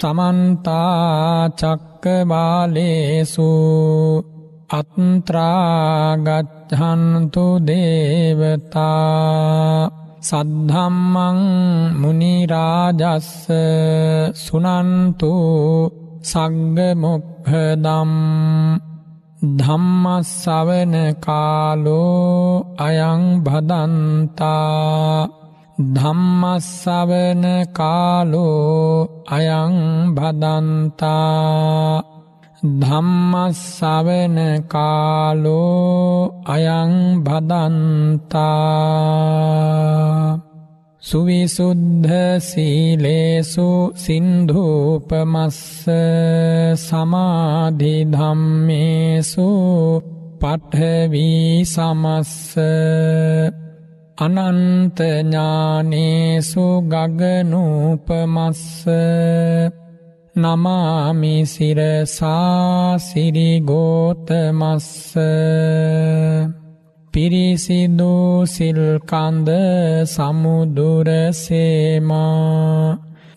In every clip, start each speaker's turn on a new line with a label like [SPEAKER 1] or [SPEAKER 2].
[SPEAKER 1] සමන්තාචක්කබාලේසු අත්ත්‍රාගච්ඡන්තු දේවතා සද්ධම්මං මුනිරාජස්ස සුනන්තු සග්ගමොක්හදම් ධම්මස්සවන කාලෝ අයං භදන්තා ධම්මස්සවන කාලෝ අයං භදන්තා ධම්මස්සවන කාලෝ අයං භදන්තා සුවිසුද්ධ සීලේසු සින්ධූපමස්ස සමාධි ධම්මේසු පඨවි සමස්ස අනන්තඥානේසු ගගනූපමස්ස නමාමිසිරසාසිරිගෝතමස්ස පිරිසිදු සිල්කන්ද සමුදුරසේමා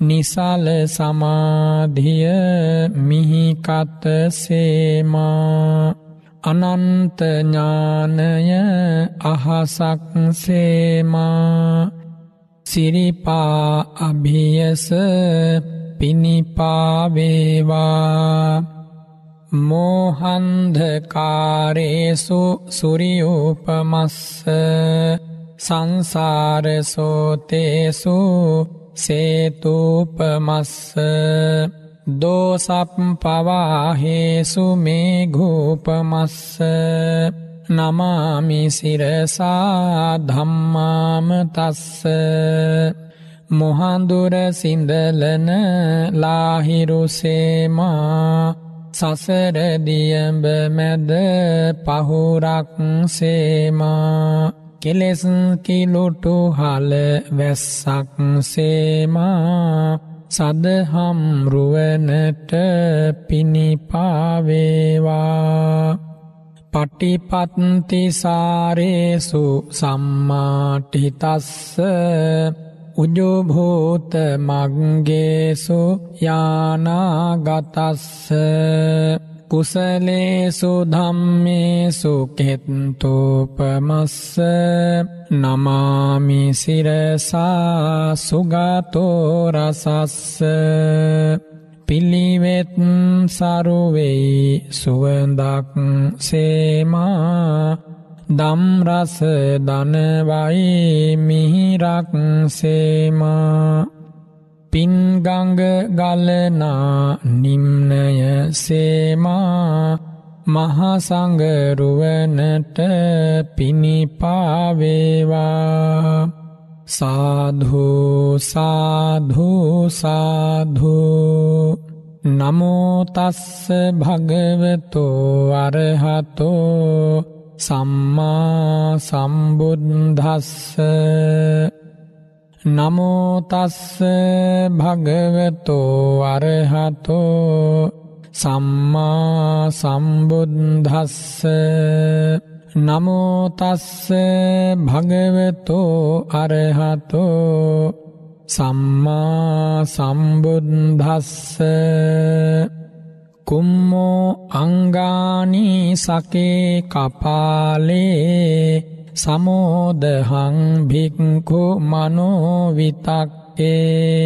[SPEAKER 1] නිසල සමාධිය මිහිකත සේමා අනන්තඥානය අහසක් සේමා සිරිපා අභියස පිණිපාවේවා මෝහන්ධකාරේසු සුරියූපමස්ස සංසාරසෝතේසු සේතුූපමස්ස දෝසප්පවාහේසු මේ ගූපමස්ස නමාමිසිරසා ධම්මාමතස්ස මොහන්දුර සිින්දලන ලාහිරුසේමා සසරදියඹ මැද පහුරක් සේමා කෙලෙසකිලුටු හල වැස්සක් සේමා සදහම් රුවනට පිණිපාවේවා පටිපත්තිසාරේසු සම්මාටිතස්ස උජුභූත මංගේසු යානාගතස්ස කුසලේසු ධම්මේසු කෙත්තූපමස්ස නමාමි සිරසා සුගතෝරසස්ස පිළිවෙත් සරුවෙයි සුවඳක් සේමා දම්රස දනවයි මිහිරක් සේමා පින්ගංග ගලනා නිම්නය සේමා මහසංගරුවනට පිණිපාවේවා සාධූ සාධූ සාධූ නමෝතස්ස භගවතෝ අරහතෝ සම්මා සම්බුද්ධස්ස නමෝතස්ස භගවතෝ අරහතෝ සම්මා සම්බුද්ධස්ස නමෝතස්ස භගවතෝ අරහතෝ සම්මා සම්බුද්ධස්ස කුම්මෝ අංගානි සකේ කපාලේ සමෝදහං භික්කු මනෝවිතක්කේ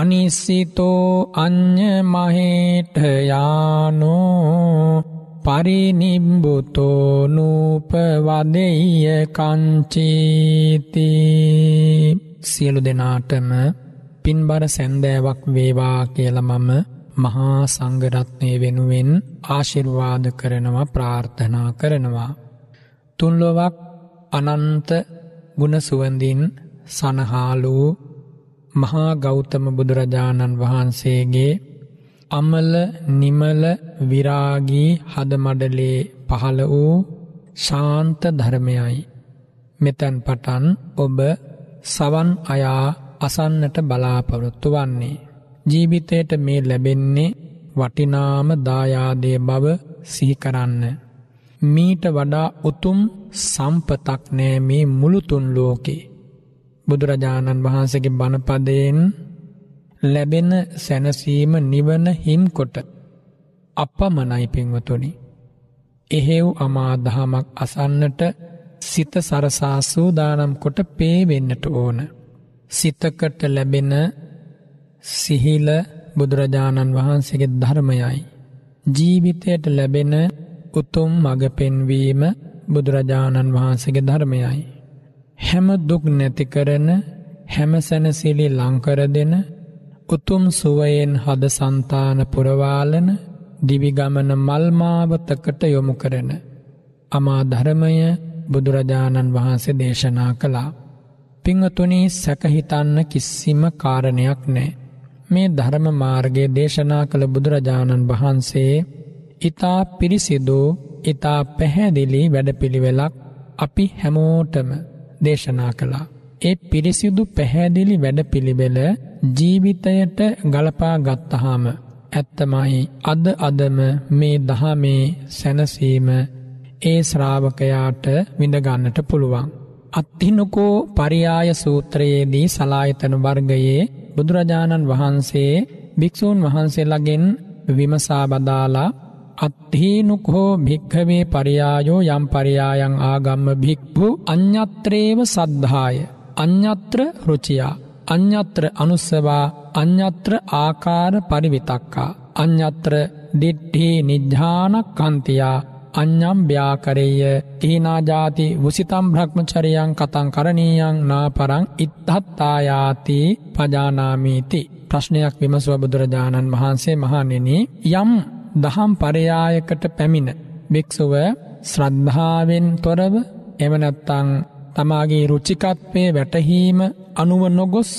[SPEAKER 1] අනිස්සිතෝ අ්‍ය මහේටයානෝ පරිනිම්බුතෝ නූපවදෙය කංචීති සියලු දෙනාටම පින්බර සැන්දෑවක් වේවා කියලමම මහා සංගරත්නය වෙනුවෙන් ආශිර්වාද කරනවා ප්‍රාර්ථනා කරනවා. තුන්ලොවක් අනන්ත ගුණසුවඳින් සනහාලූ මහා ගෞතම බුදුරජාණන් වහන්සේගේ අමල නිමල විරාගී හදමඩලේ පහළ වූ ශාන්ත ධර්මයයි. මෙතැන් පටන් ඔබ සවන් අයා අසන්නට බලාපොරොත්තු වන්නේ. ජීවිතයට මේ ලැබෙන්නේ වටිනාම දායාදය බව සිහිකරන්න. මීට වඩා උතුම් සම්පතක් නෑ මේ මුළුතුන් ලෝකේ. බුදුරජාණන් වහන්සගේ බණපදයෙන් ලැබෙන සැනසීම නිවන හිම්කොට අපමනයි පෙන්වතුනි. එහෙව් අමාදහමක් අසන්නට සිත සරසා සූදානම් කොට පේවෙන්නට ඕන. සිතකට ලැබෙන සිහිල බුදුරජාණන් වහන්සේගේ ධර්මයයි. ජීවිතයට ලැබෙන උතුම් මඟ පෙන්වීම බුදුරජාණන් වහන්සේගේ ධර්මයයි. හැම දුක් නැති කරන හැම සැනසිලි ලංකර දෙන උතුම් සුවයෙන් හද సంతාන පුරවාලන දිවිගමන මල්මාවතකට යොමු කරන අමා ධර්මය බුදුරජාණන් වහන්සේ දේශනා කළා. පින්වතුනි සැකහිතන්න කිසිම කාරණයක් නැහැ. මේ ධර්ම මාර්ගයේ දේශනා කළ බුදුරජාණන් වහන්සේ ඊතා පිරිසිදු ඉතා පැහැදිලි වැඩපිළිවෙලක් අපි හැමෝටම දේශනා කළා. ඒ පිරිසිදු පැහැදිලි වැඩපිළිවෙල ජීවිතයට ගලපා ගත්තහාම. ඇත්තමයි අද අදම මේ දහමේ සැනසීම ඒ ශ්‍රාවකයාට විඳගන්නට පුළුවන්. අත්තිනකෝ පරියාය සූත්‍රයේදී සලායතන වර්ගයේ බුදුරජාණන් වහන්සේ භික්‍ෂූන් වහන්සේලගෙන් විමසා බදාලා අත්ථීනුකෝ භික්ඛවේ පරියායෝ යම් පරියායන් ආගම්ම භික්ඛු අඤ්ඤත්‍රේව සද්ධාය අඤ්ඤත්‍ර රුචියා අඤ්ඤත්‍ර අනුස්සවා අඤ්ඤත්‍ර ආකාර පරිවිතක්කා අඤ්ඤත්‍ර දිට්ඨි නිඥානක්ඛන්තියා අඤ්ඤම් ව්‍යාකරේය තීනා ජාති වුසිතම් භ්‍රමචරියං කතං කරණීයං නාපරං ඉත්තත්තායාති පජානාමීති ප්‍රශ්නයක් විමසුව බුදුරජාණන් වහන්සේ මහණෙනි යම් දහම් පරයායකට පැමිණ භික්‍ෂුව ශ්‍රද්ධාවෙන් තොරව එවනැත්තං තමාගේ රුචිකත්වය වැටහීම අනුව නොගොස්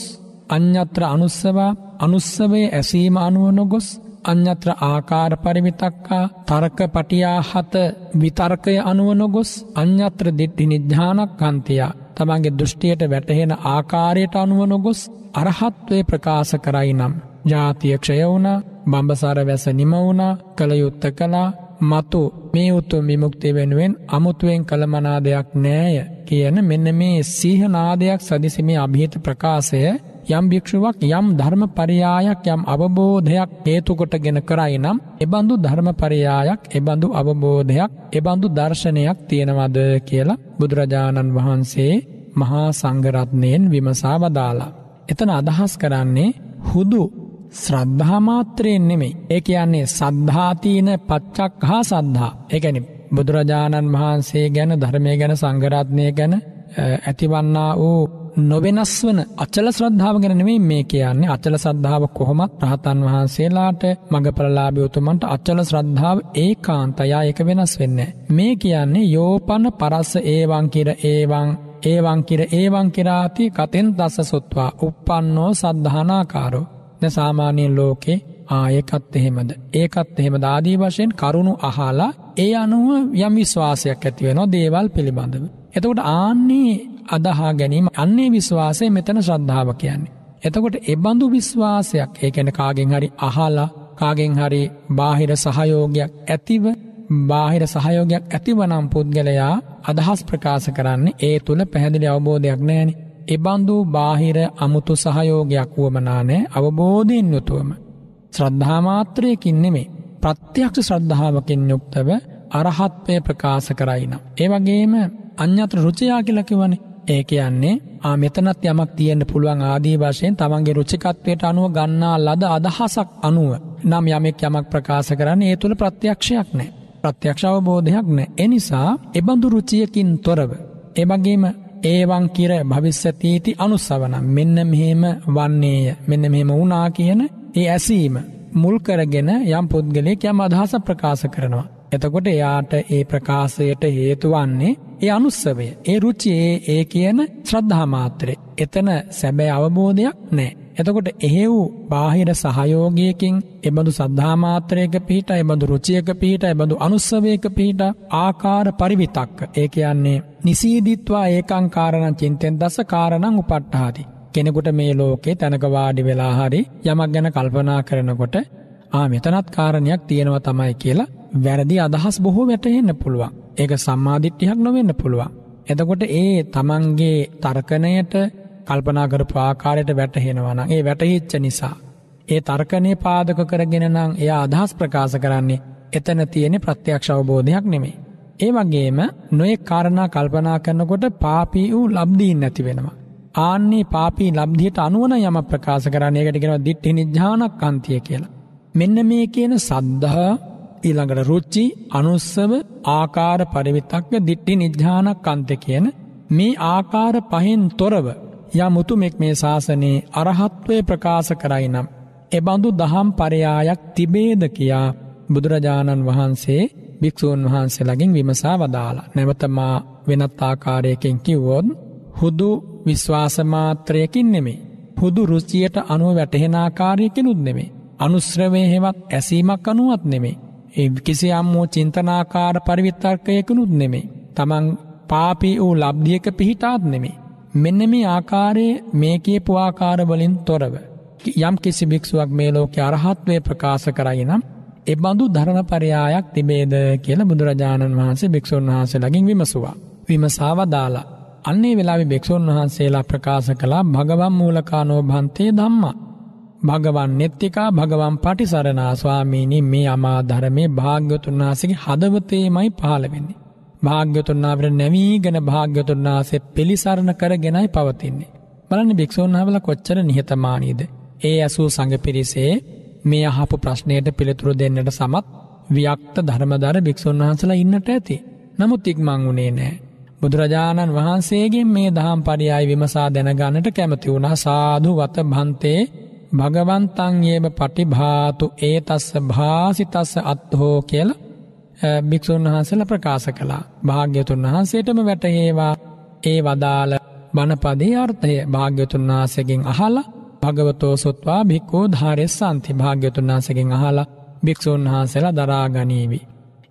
[SPEAKER 1] අන්‍යත්‍ර අනුස්සවා අනුස්සවේ ඇසීම අනුව නොගොස් අන්‍යත්‍ර ආකාර පරිවිතක්කා තරක පටියා හත විතර්කය අනුව නොගොස් අන්‍යත්‍ර දිට්ටි නිජ්ඥානක් කන්තියා තමන්ගේ දෘෂ්ටියට වැටහෙන ආකාරයට අනුව නොගොස් අරහත්වේ ප්‍රකාශ කරයි නම්. ජාතිය ක්ෂය වුණා බම්බසාර වැස නිම වුණා කළයුත්ත කලා මතු මේ උතුම් විමුක්ති වෙනුවෙන් අමුතුවෙන් කළමනා දෙයක් නෑය කියන මෙන්න මේ සීහනාදයක් සදිසිමේ અભීත ප්‍රකාශය යම් භික්ෂුවක් යම් ධර්ම පරියායක් යම් අවබෝධයක් හේතු කොටගෙන කරයි නම් එබඳු ධර්ම පරියායක් එබඳු අවබෝධයක් එබඳු දර්ශනයක් තියෙනවද කියලා බුදුරජාණන් වහන්සේ මහා සංඝරත්නයෙන් විමසා වදාලා. එතන අදහස් කරන්නේ හුදු ශ්‍රද්ධාමාත්‍රයෙන් නෙමෙයි. ඒ කියන්නේ සද්ධාතීන පච්චක් හා සද්ධා. ඒකැන බුදුරජාණන් වහන්සේ ගැන ධර්මය ගැන සංගරාත්නය ගැන ඇතිවන්නා වූ නොවෙනස් වන අචල ශ්‍රද්ධාව ගැන නෙමෙයි මේ කියන්නේ අචල ශ්‍රද්ධාව කොහොමත් රහතන් වහන්සේලාට මඟපරලාභී උතුමන්ට අචල ශ්‍රද්ධාව ඒකාන්තය ඒක වෙනස් වෙන්නේ මේ කියන්නේ යෝපන පරස්ස ඒවං කිර ඒවං ඒවං කිර ඒවං කිරාති කතෙන් දස සොත්වා uppannෝ සද්ධානාකාරෝ නැත්න සාමාන්‍යයෙන් ලෝකේ ආයකත් එහෙමද ඒකත් එහෙම දාදී වශයෙන් කරුණු අහලා ඒ අනුව යම් විශ්වාසයක් ඇතිවෙනවා දේවල් පිළිබඳව. එතකොට ආන්නේ අදහා ගැනීම අන්නේ විශ්වාසය මෙතන ශ්‍රද්ධාව කියන්නේ. එතකොට එබඳු විශ්වාසයක් ඒකැන කාගෙන් හරි අහලා කාගෙන් හරි බාහිර සහයෝගයක් ඇතිව බාහිර සහයෝගයක් ඇතිවනම් පුද්ගලයා අදහස් ප්‍රකාශ කරන්නේ ඒ තුළ පැහැදිලි අවබෝධයක් නෑනේ එබඳු බාහිර අමුතු සහයෝගයක් වුවමනානෑ අවබෝධයෙන් යුතුවම. ශ්‍රද්ධාමාත්‍රයකින් නෙමේ ප්‍රත්‍යක්ෂ ශ්‍රද්ධාවකින් යුක්තව අරහත්වය ප්‍රකාශ කරයිනම්. ඒ වගේම අන්‍යත්‍ර රුචයා කියලකිවනේ ඒ කියන්නේ ආ මෙතනත් යමක් තියෙන්න්න පුළුවන් ආදී වශයෙන් තමන්ගේ රුචිකත්වයට අනුව ගන්නා ලද අදහසක් අනුව නම් යමෙක් යමක් ප්‍රකාශ කරන්න ඒ තුළ ප්‍රත්‍යක්ෂයක් නෑ ප්‍රත්‍යක්ෂ අවබෝධයක් නෑ එනිසා එබඳු රුචියකින් තොරව එමගේම ඒවන් කිර භවිස්සතීති අනුස්සවන මෙන්න මෙහෙම වන්නේය මෙන්න මෙහෙම වුණා කියන ඒ ඇසීම මුල් කරගෙන යම් පුද්ගලයෙක් යම් අදහස ප්‍රකාශ කරනවා. එතකොට එයාට ඒ ප්‍රකාශයට හේතු වන්නේ ඒ අනුස්සවය. ඒ රුචියේ ඒ කියන ශ්‍රද්ධා මාත්‍රේ. එතන සැබෑ අවබෝධයක් නැහැ. එතකොට එහෙව් බාහිර සහයෝගයකින් එබඳු සද්ධාමාත්‍රයක පිහිට එබඳු රුචියක පිහිට එබඳු අනුස්සවයක පිහිට ආකාර පරිවිතක්ක ඒ කියන්නේ නිසීදිත්වා ඒකං කාරණං චින්තෙන් දස කාරණං උපට්ඨාති කෙනෙකුට මේ ලෝකේ තනක වාඩි වෙලා හරි යමක් ගැන කල්පනා කරනකොට ආ මෙතනත් කාරණයක් තියෙනවා තමයි කියලා වැරදි අදහස් බොහෝ වැටහෙන්න පුළුවන් ඒක සම්මාදිට්ඨියක් නොවෙන්න පුළුවන් එතකොට ඒ තමන්ගේ තර්කණයට කල්පනා කරපු ආකාරයට වැටහෙනවා නම් ඒ වැටහිච්ච නිසා ඒ තර්කණේ පාදක කරගෙන නම් එයා අදහස් ප්‍රකාශ කරන්නේ එතන තියෙන ප්‍රත්‍යක්ෂ අවබෝධයක් නෙමෙයි. ඒ වගේම නොයෙක් කාරණා කල්පනා කරනකොට පාපී වූ ලබ්ධීන් නැති වෙනවා. ආන්නේ පාපී ලබ්ධියට අනුවන යම ප්‍රකාශ කරන්නේ. ඒකට කියනවා දිට්ඨි නිඥානක්කාන්තිය කියලා. මෙන්න මේ කියන සද්ධා ඊළඟට රුචි අනුස්සව ආකාර පරිවිතක්ක දිට්ඨි නිඥානක්කාන්ත කියන මේ ආකාර පහෙන් තොරව යම් උතුමෙක් මේ ශාසනයේ අරහත්වය ප්‍රකාශ කරයි නම් එබඳු දහම් පරයායක් තිබේද කියා බුදුරජාණන් වහන්සේ භික්‍ෂූන් වහන්සේලගින් විමසා වදාලා නැවතමා වෙනත් ආකාරයකින් කිව්වොත් හුදු විශ්වාසමාත්‍රයකින් නෙමේ හුදු රුචියට අනුව වැටහෙන ආකාරයකිනුත් නෙමේ අනුශ්‍රවය හෙවත් ඇසීමක් අනුවත් නෙමේ ඒ කිසියම් වූ චින්තනාකාර පරිවිතර්කයකනුත් නෙමේ තමන් පාපී වූ ලබ්ධියක පිහිටාත් නෙමේ මෙන්න මේ ආකාරයේ මේ කියපු ආකාර වලින් තොරව යම් කිසි භික්ෂුවක් මේ ලෝකේ අරහත්වේ ප්‍රකාශ කරයි නම් ඒ බඳු ධර්මපරයායක් තිබේද කියලා බුදුරජාණන් වහන්සේ භික්ෂුන් වහන්සේලාගෙන් විමසුවා. විමසාව දාලා අන්නේ වෙලාවේ භික්ෂුන් වහන්සේලා ප්‍රකාශ කළා භගවන් මූලකානෝ භන්තේ ධම්මා. භගවන් නෙත්තිකා භගවන් පටිසරණා ස්වාමීනි මේ අමා ධර්මයේ භාග්‍යතුන් වහන්සේගේ හදවතේමයි පහළ වෙන්නේ. භාග්‍යතුන් වහන්සේ නැවීගෙන භාග්‍යතුන් වහන්සේ පිළිසරණ කරගෙනයි පවතින්නේ. බලන්න භික්ෂුන් වහන්සේලා කොච්චර නිහතමානීද. ඒ ඇසූ සංඝ පිරිසේ මේ අහපු ප්‍රශ්නයට පිළිතුරු දෙන්නට සමත් වික්ත ධර්මදර භික්ෂුන් වහන්සේලා ඉන්නට ඇති. නමුත් ඉක්මන් උනේ නැහැ. බුදුරජාණන් වහන්සේගෙන් මේ දහම් පරියාය විමසා දැනගන්නට කැමති වුණා සාදු වත භන්තේ භගවන්තං යේව පටිභාතු ඒතස්ස භාසිතස්ස අත්ථෝ කියලා භික්‍ෂූන් වහන්සල ප්‍රකාශ කළා භාග්‍යතුන් වහන්සේටම වැටහේවා ඒ වදාළ බණපදේ අර්ථය භාග්‍යතුන් වහන්සකින් අහලා භගවතෝ සොත්වා භික්කෝ ධාරෙස්සන්ති භාග්‍යතුන් වහන්සකින් අහලා භික්‍ෂූන් වහන්සලා දරාගනීවි.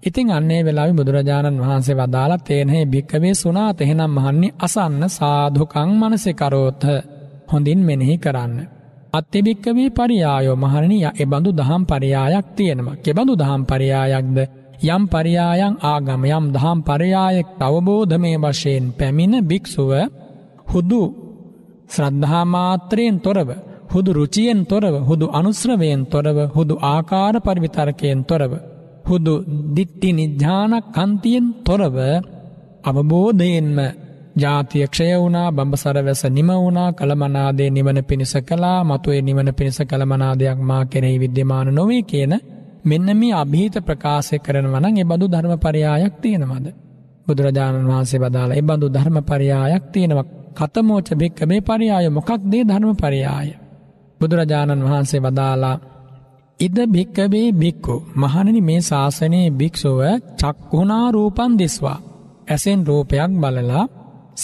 [SPEAKER 1] ඉතිං අන්නේ වෙලාවි බුදුරජාණන් වහන්සේ වදාලා තේනෙහි භික්කවේ සුනාත එහෙනම් මහන්නේ අසන්න සාධකං මනසෙකරෝත්හ හොඳින් මෙනෙහි කරන්න. අත්‍යභික්කවී පරියායෝ මහරණය එබඳු දහම් පරියායක් තියෙනවා කෙබඳු දහම් පරියායක්ද යම් පරියායන් ආගම යම් දහම් පරයායෙක් අවබෝධමය වශයෙන් පැමිණ භික්‍ෂුව හුදු ශ්‍රද්ධාමාත්‍රයෙන් තොරව හුදු රුචියෙන් තොරව හුදු අනුශ්‍රවයෙන් තොරව හුදු ආකාර පරිවිතර්කයෙන් තොරව හුදු දිට්ටි නිජ්ඥාන කන්තියෙන් තොරව අවබෝධයෙන්ම ජාතිය ක්ෂය වුණා බඹසර වැස නිම වුණා කළමනාදේ නිවන පිණිස කලා මතුවේ නිවන පිණිස කළමනාදයක් මා කෙරෙහි විද්‍යමාන නොවේ කියන මෙන්න මේ અભීත ප්‍රකාශය කරනවා නම් ඒ බඳු ධර්මපරයායක් තියෙනවද? බුදුරජාණන් වහන්සේ බදාලා ඒ බඳු ධර්මපරයායක් තියෙනවා. කතමෝච භික්කමේ පරයාය මොකක්ද ඒ ධර්මපරයාය? බුදුරජාණන් වහන්සේ වදාලා ඉද භික්කවේ භික්ඛු මහණනි මේ ශාසනයේ භික්ෂුව චක්ඛුනා රූපං දිස්වා ඇසෙන් රූපයක් බලලා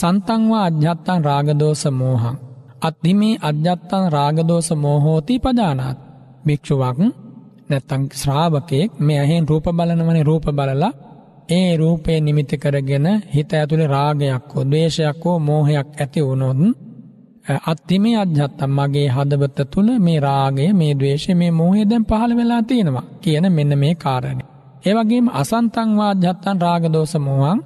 [SPEAKER 1] සන්තං වා අඥාත්තං රාග දෝෂ මෝහං අත්ථිමේ අඥාත්තං රාග දෝෂ මෝහෝති පජානාත් භික්ෂුවක් නැත්තං ශ්‍රාවකයෙක් මේ ඇහෙන් රූප බලනවනේ රූප බලලා ඒ රූපය නිමිති කරගෙන හිත ඇතුලේ රාගයක් හෝ ද්වේෂයක් හෝ මෝහයක් ඇති වුණොත් අත්තිමේ අධ්‍යත්තම් මගේ හදවත තුල මේ රාගය මේ ද්වේෂය මේ මෝහය දැන් පහළ වෙලා තියෙනවා කියන මෙන්න මේ කාරණේ. ඒ වගේම අසන්තං වාධ්‍යත්තං රාග දෝෂ මෝහං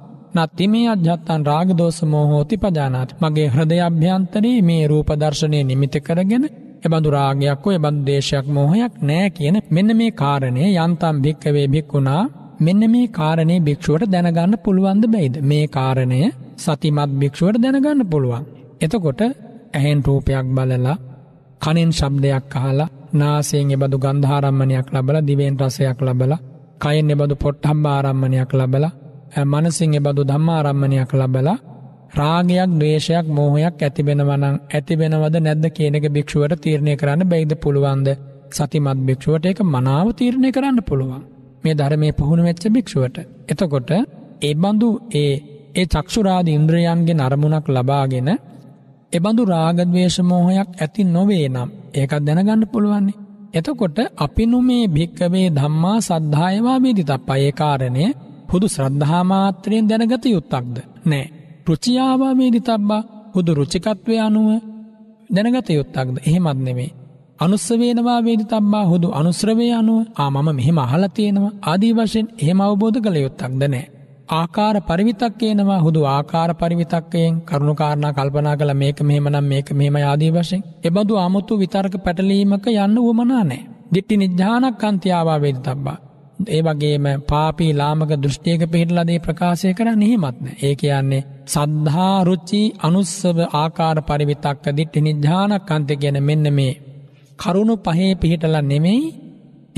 [SPEAKER 1] නත්ති මේ අධ්‍යත්තන් රාග දෝෂ මෝහෝති පජානාති මගේ හෘදය අභ්‍යන්තරේ මේ රූප දර්ශනය නිමිති කරගෙන එබඳු රාගයක් හෝ එබඳු දේශයක් මොහයක් නැහැ කියන මෙන්න මේ කාරණය යන්තම් භික්කවේ භික්ුණා මෙන්න මේ කාරණේ භික්ෂුවට දැනගන්න පුළුවන්ද බැයිද මේ කාරණය සතිමත් භික්ෂුවට දැනගන්න පුළුවන් එතකොට ඇහෙන් රූපයක් බලලා කනෙන් ශබ්දයක් අහලා නාසයෙන් එබඳු ගන්ධාරම්මණයක් ලබලා දිවෙන් රසයක් ලබලා කයෙන් එබඳු පොට්ටම්බ ආරම්මණයක් ලබලා මනසින් එබඳු ධම්මාරම්මණයක් ලබලා රාගයක්, ද්වේෂයක්, මෝහයක් ඇතිවෙනවා නම් ඇතිවෙනවද නැද්ද කියන එක භික්ෂුවට තීරණය කරන්න බැයිද පුළුවන්ද? සතිමත් භික්ෂුවට ඒක මනාව තීරණය කරන්න පුළුවන්. මේ ධර්මයේ පුහුණු වෙච්ච භික්ෂුවට. එතකොට ඒ බඳු ඒ ඒ චක්ෂුරාදී ඉන්ද්‍රයන්ගෙන් අරමුණක් ලබාගෙන ඒ බඳු රාග ద్వේෂ මෝහයක් ඇති නොවේ නම් ඒකක් දැනගන්න පුළුවන්. එතකොට අපිනුමේ භික්කවේ ධම්මා සද්ධායවා වේදිතප්පා ඒ කාරණය හුදු ශ්‍රද්ධා මාත්‍රයෙන් දැනගත යුත්තක්ද? නෑ. රෘචියාවාමේදි තබ්බා හුදු රුචිකත්වය අනුව දැනගත යුත්තක්ද එහෙමත් නෙමේ. අනුස්සවේනවා වේදි තබ්බා හුදු අනුස්්‍රවය අනුව ආ මම මෙහෙම අහලා තියෙනවා ආදී වශයෙන් එහෙම අවබෝධ කළ යුත්තක්ද නැහැ. ආකාර පරිවිතක්කේනවා හුදු ආකාර පරිවිතක්කයෙන් කරුණුකාරණා කල්පනා කළ මේක මෙහෙමනම් මේක මෙහෙම ආදී වශයෙන් එබඳු අමුතු විතර්ක පැටලීමක යන්න උවමනා නැහැ. දිට්ටි නිඥානක් අන්තියාවා වේදි තබ්බා ඒ වගේම පාපී ලාමක දෘෂ්ටියක පිහිටලා දේ ප්‍රකාශය කරන්නේ එහෙමත් නෑ. ඒ කියන්නේ සද්ධා රුචි අනුස්සව ආකාර පරිවිතක්ක දිට්ඨි නිඥානකන්ත කියන මෙන්න මේ කරුණු පහේ පිහිටලා නෙමෙයි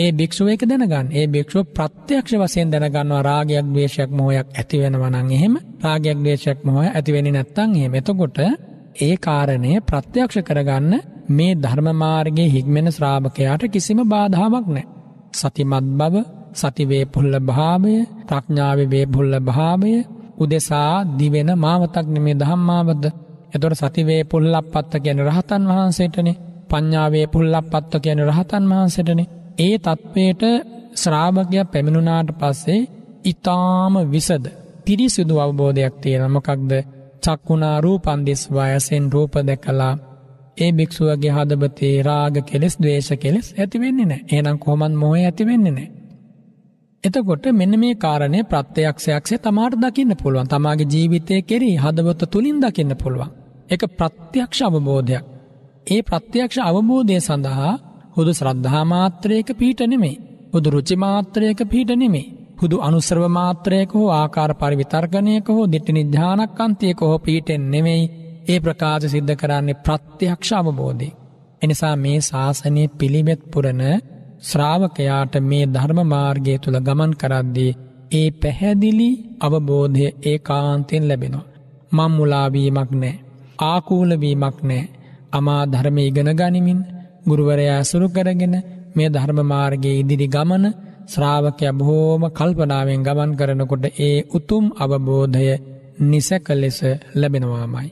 [SPEAKER 1] ඒ භික්ෂුව එක දැනගන්න. ඒ භික්ෂුව ප්‍රත්‍යක්ෂ වශයෙන් දැනගන්නවා රාගයක්, ද්වේෂයක්, මෝහයක් ඇති වෙනවා නම් එහෙම රාගයක්, ද්වේෂයක්, මෝහය ඇති වෙන්නේ නැත්නම් එහෙම. එතකොට ඒ කාරණය ප්‍රත්‍යක්ෂ කරගන්න මේ ධර්ම මාර්ගයේ හික්මෙන ශ්‍රාවකයාට කිසිම බාධාවක් නැහැ. සතිමත් බව සතිවේ පුල්ල භාමය ප්‍රඥාවවේ පුල්ල භාමය උදෙසා දිවෙන මාවතක් නෙමේ දහම්මාවද එතොට සතිවේ පුල්ලක් පත්ත කියන රහතන් වහන්සේටනේ පඤ්ඥාවේ පුල්ලක් පත්ත කියන රහතන් වහන්සටනේ ඒ තත්ත්වයට ශ්‍රාභකය පැමිණුනාට පස්සේ ඉතාම විසද පිරිසිුදු අවබෝධයක් තියෙන මොකක්ද චක්කුණා රූපන්දිස් වයසෙන් රූප දැකලා ඒ භික්ෂුවගේ හදබතේ රාග කෙලෙස් දේශ කෙලෙස් ඇතිවෙන්නේ නෑ ඒනම් කොමන් මොහ ඇතිවෙන්නේ නෑ එතකොට මෙන්න මේ කාරණය ප්‍රත්‍යක්ෂයක්සේ තමාට දකින්න පුළුවන් තමාගේ ජීවිතය කෙරී හදවත තුළින් දකින්න පුළුවන්. එක ප්‍රත්‍යක්ෂ අවබෝධයක්. ඒ ප්‍රත්‍යක්ෂ අවබෝධය සඳහා හුදු ශ්‍රද්ධාමාත්‍රයක පීට නෙමේ. හුදු රුචිමාත්‍රයක පීට නෙමේ. හුදු අනුස්්‍රව මාත්‍රයක හෝ ආකාර පරිවිතර්ගණයක හෝ දිට්ටි නිධානක් අන්තියක හෝ පීටෙන් නෙමෙයි ඒ ප්‍රකාශ සිද්ධ කරන්නේ ප්‍රත්‍යක්ෂ අවබෝධය. එනිසා මේ ශාසනය පිළිබෙත් පුරණ ශ්‍රාවකයාට මේ ධර්මමාර්ගය තුළ ගමන් කරද්දී ඒ පැහැදිලි අවබෝධය ඒ කාන්තෙන් ලැබෙනවා. මංමුලාවීමක් නෑ. ආකූලවීමක් නෑ. අමා ධර්ම ඉගෙන ගනිමින් ගුරුවරයා ඇසුරු කරගෙන මේ ධර්මමාර්ගයේ ඉදිරි ගමන ශ්‍රාවකය බොහෝම කල්පනාවෙන් ගමන් කරනකොට ඒ උතුම් අවබෝධය නිසැක ලෙස ලැබෙනවාමයි.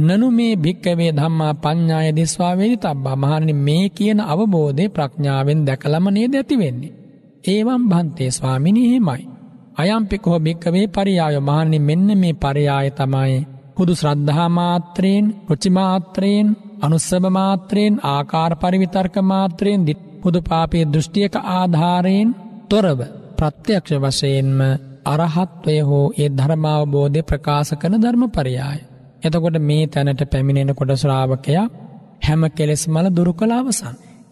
[SPEAKER 1] නනු මේ භික්කවේ ධම්මා පඤ්ඤාය දිස්වා වේදිතබ්බා මහන්නේ මේ කියන අවබෝධය ප්‍රඥාවෙන් දැකලම නේද ඇති වෙන්නේ. ඒවම් බන්තේ ස්වාමිනී හිමයි. අයම්පිකෝ භික්කවේ පරියාය මහන්නේ මෙන්න මේ පරියාය තමයි හුදු ශ්‍රද්ධා මාත්‍රයෙන්, රුචි මාත්‍රයෙන්, අනුස්සබ මාත්‍රයෙන්, ආකාර පරිවිතර්ක මාත්‍රයෙන්, හුදු පාපයේ දෘෂ්ටියක ආධාරයෙන් තොරව ප්‍රත්‍යක්ෂ වශයෙන්ම අරහත්වය හෝ ඒ ධර්මාවබෝධය ප්‍රකාශ කරන ධර්මපරියාය. එතකොට මේ තැනට පැමිණෙන කොට ශ්‍රාවකයා හැම කෙලෙස් මල දුරු කළ අවසන්.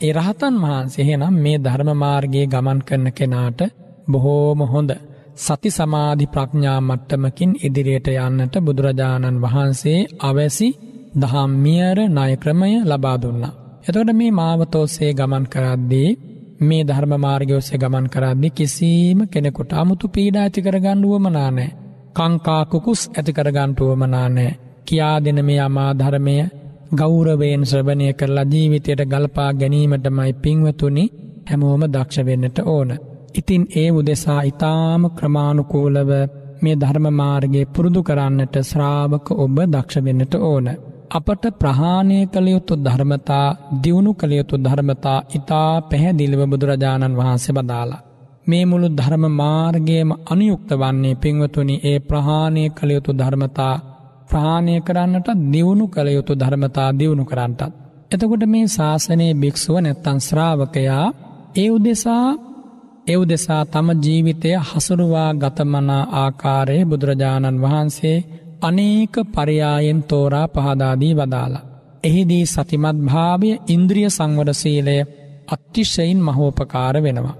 [SPEAKER 1] ඒ රහතන් වහන්සේ එහෙනම් මේ ධර්ම මාර්ගයේ ගමන් කරන කෙනාට බොහෝම හොඳ සති සමාධි ප්‍රඥා මට්ටමකින් ඉදිරියට යන්නට බුදුරජාණන් වහන්සේ අවැසි දහම්මියර ණය ක්‍රමය ලබා දුන්නා. එතකොට මේ මාවතෝස්සේ ගමන් කරද්දී මේ ධර්ම මාර්ගය ඔස්සේ ගමන් කරද්දී කිසිම කෙනෙකුට 아무තු පීඩා ඇති කරගන්න උවමනා නැහැ. කාංකා කුකුස් ඇති කරගන්න උවමනා නැහැ. කියා දෙන මේ අමා ධර්මය ගෞරවයෙන් ශ්‍රවණය කරලා ජීවිතයට ගල්පා ගැනීමටමයි පින්වතුනි හැමෝම දක්ෂ වෙන්නට ඕන. ඉතින් ඒ උදෙසා ඊටාම ක්‍රමානුකූලව මේ ධර්ම මාර්ගයේ පුරුදු කරන්නට ශ්‍රාවක ඔබ දක්ෂ වෙන්නට ඕන. අපට ප්‍රහාණය කළ යුතු ධර්මතා දියුණු කළ යුතු ධර්මතා ඉතා පැහැදිලිව බුදුරජාණන් වහන්සේ බදාලා. මේ මුළු ධර්ම මාර්ගයම අනුයුක්ත වන්නේ පින්වතුනි ඒ ප්‍රහාණය කළ යුතු ධර්මතා ප්‍රහාණය කරන්නට දියුණු කළ යුතු ධර්මතා දියුණු කරන්නටත්. එතකොට මේ ශාසනයේ භික්‍ෂුව නැත්තන් ශ්‍රාවකයා ඒ උදෙසා ඒ උදෙසා තම ජීවිතය හසුරුවා ගතමනා ආකාරයේ බුදුරජාණන් වහන්සේ අනේක පරියායෙන් තෝරා පහදාදී වදාලා. එහිදී සතිමත් භාවය ඉන්ද්‍රිය සංවරසීලය අත්තිශයින් මහෝපකාර වෙනවා.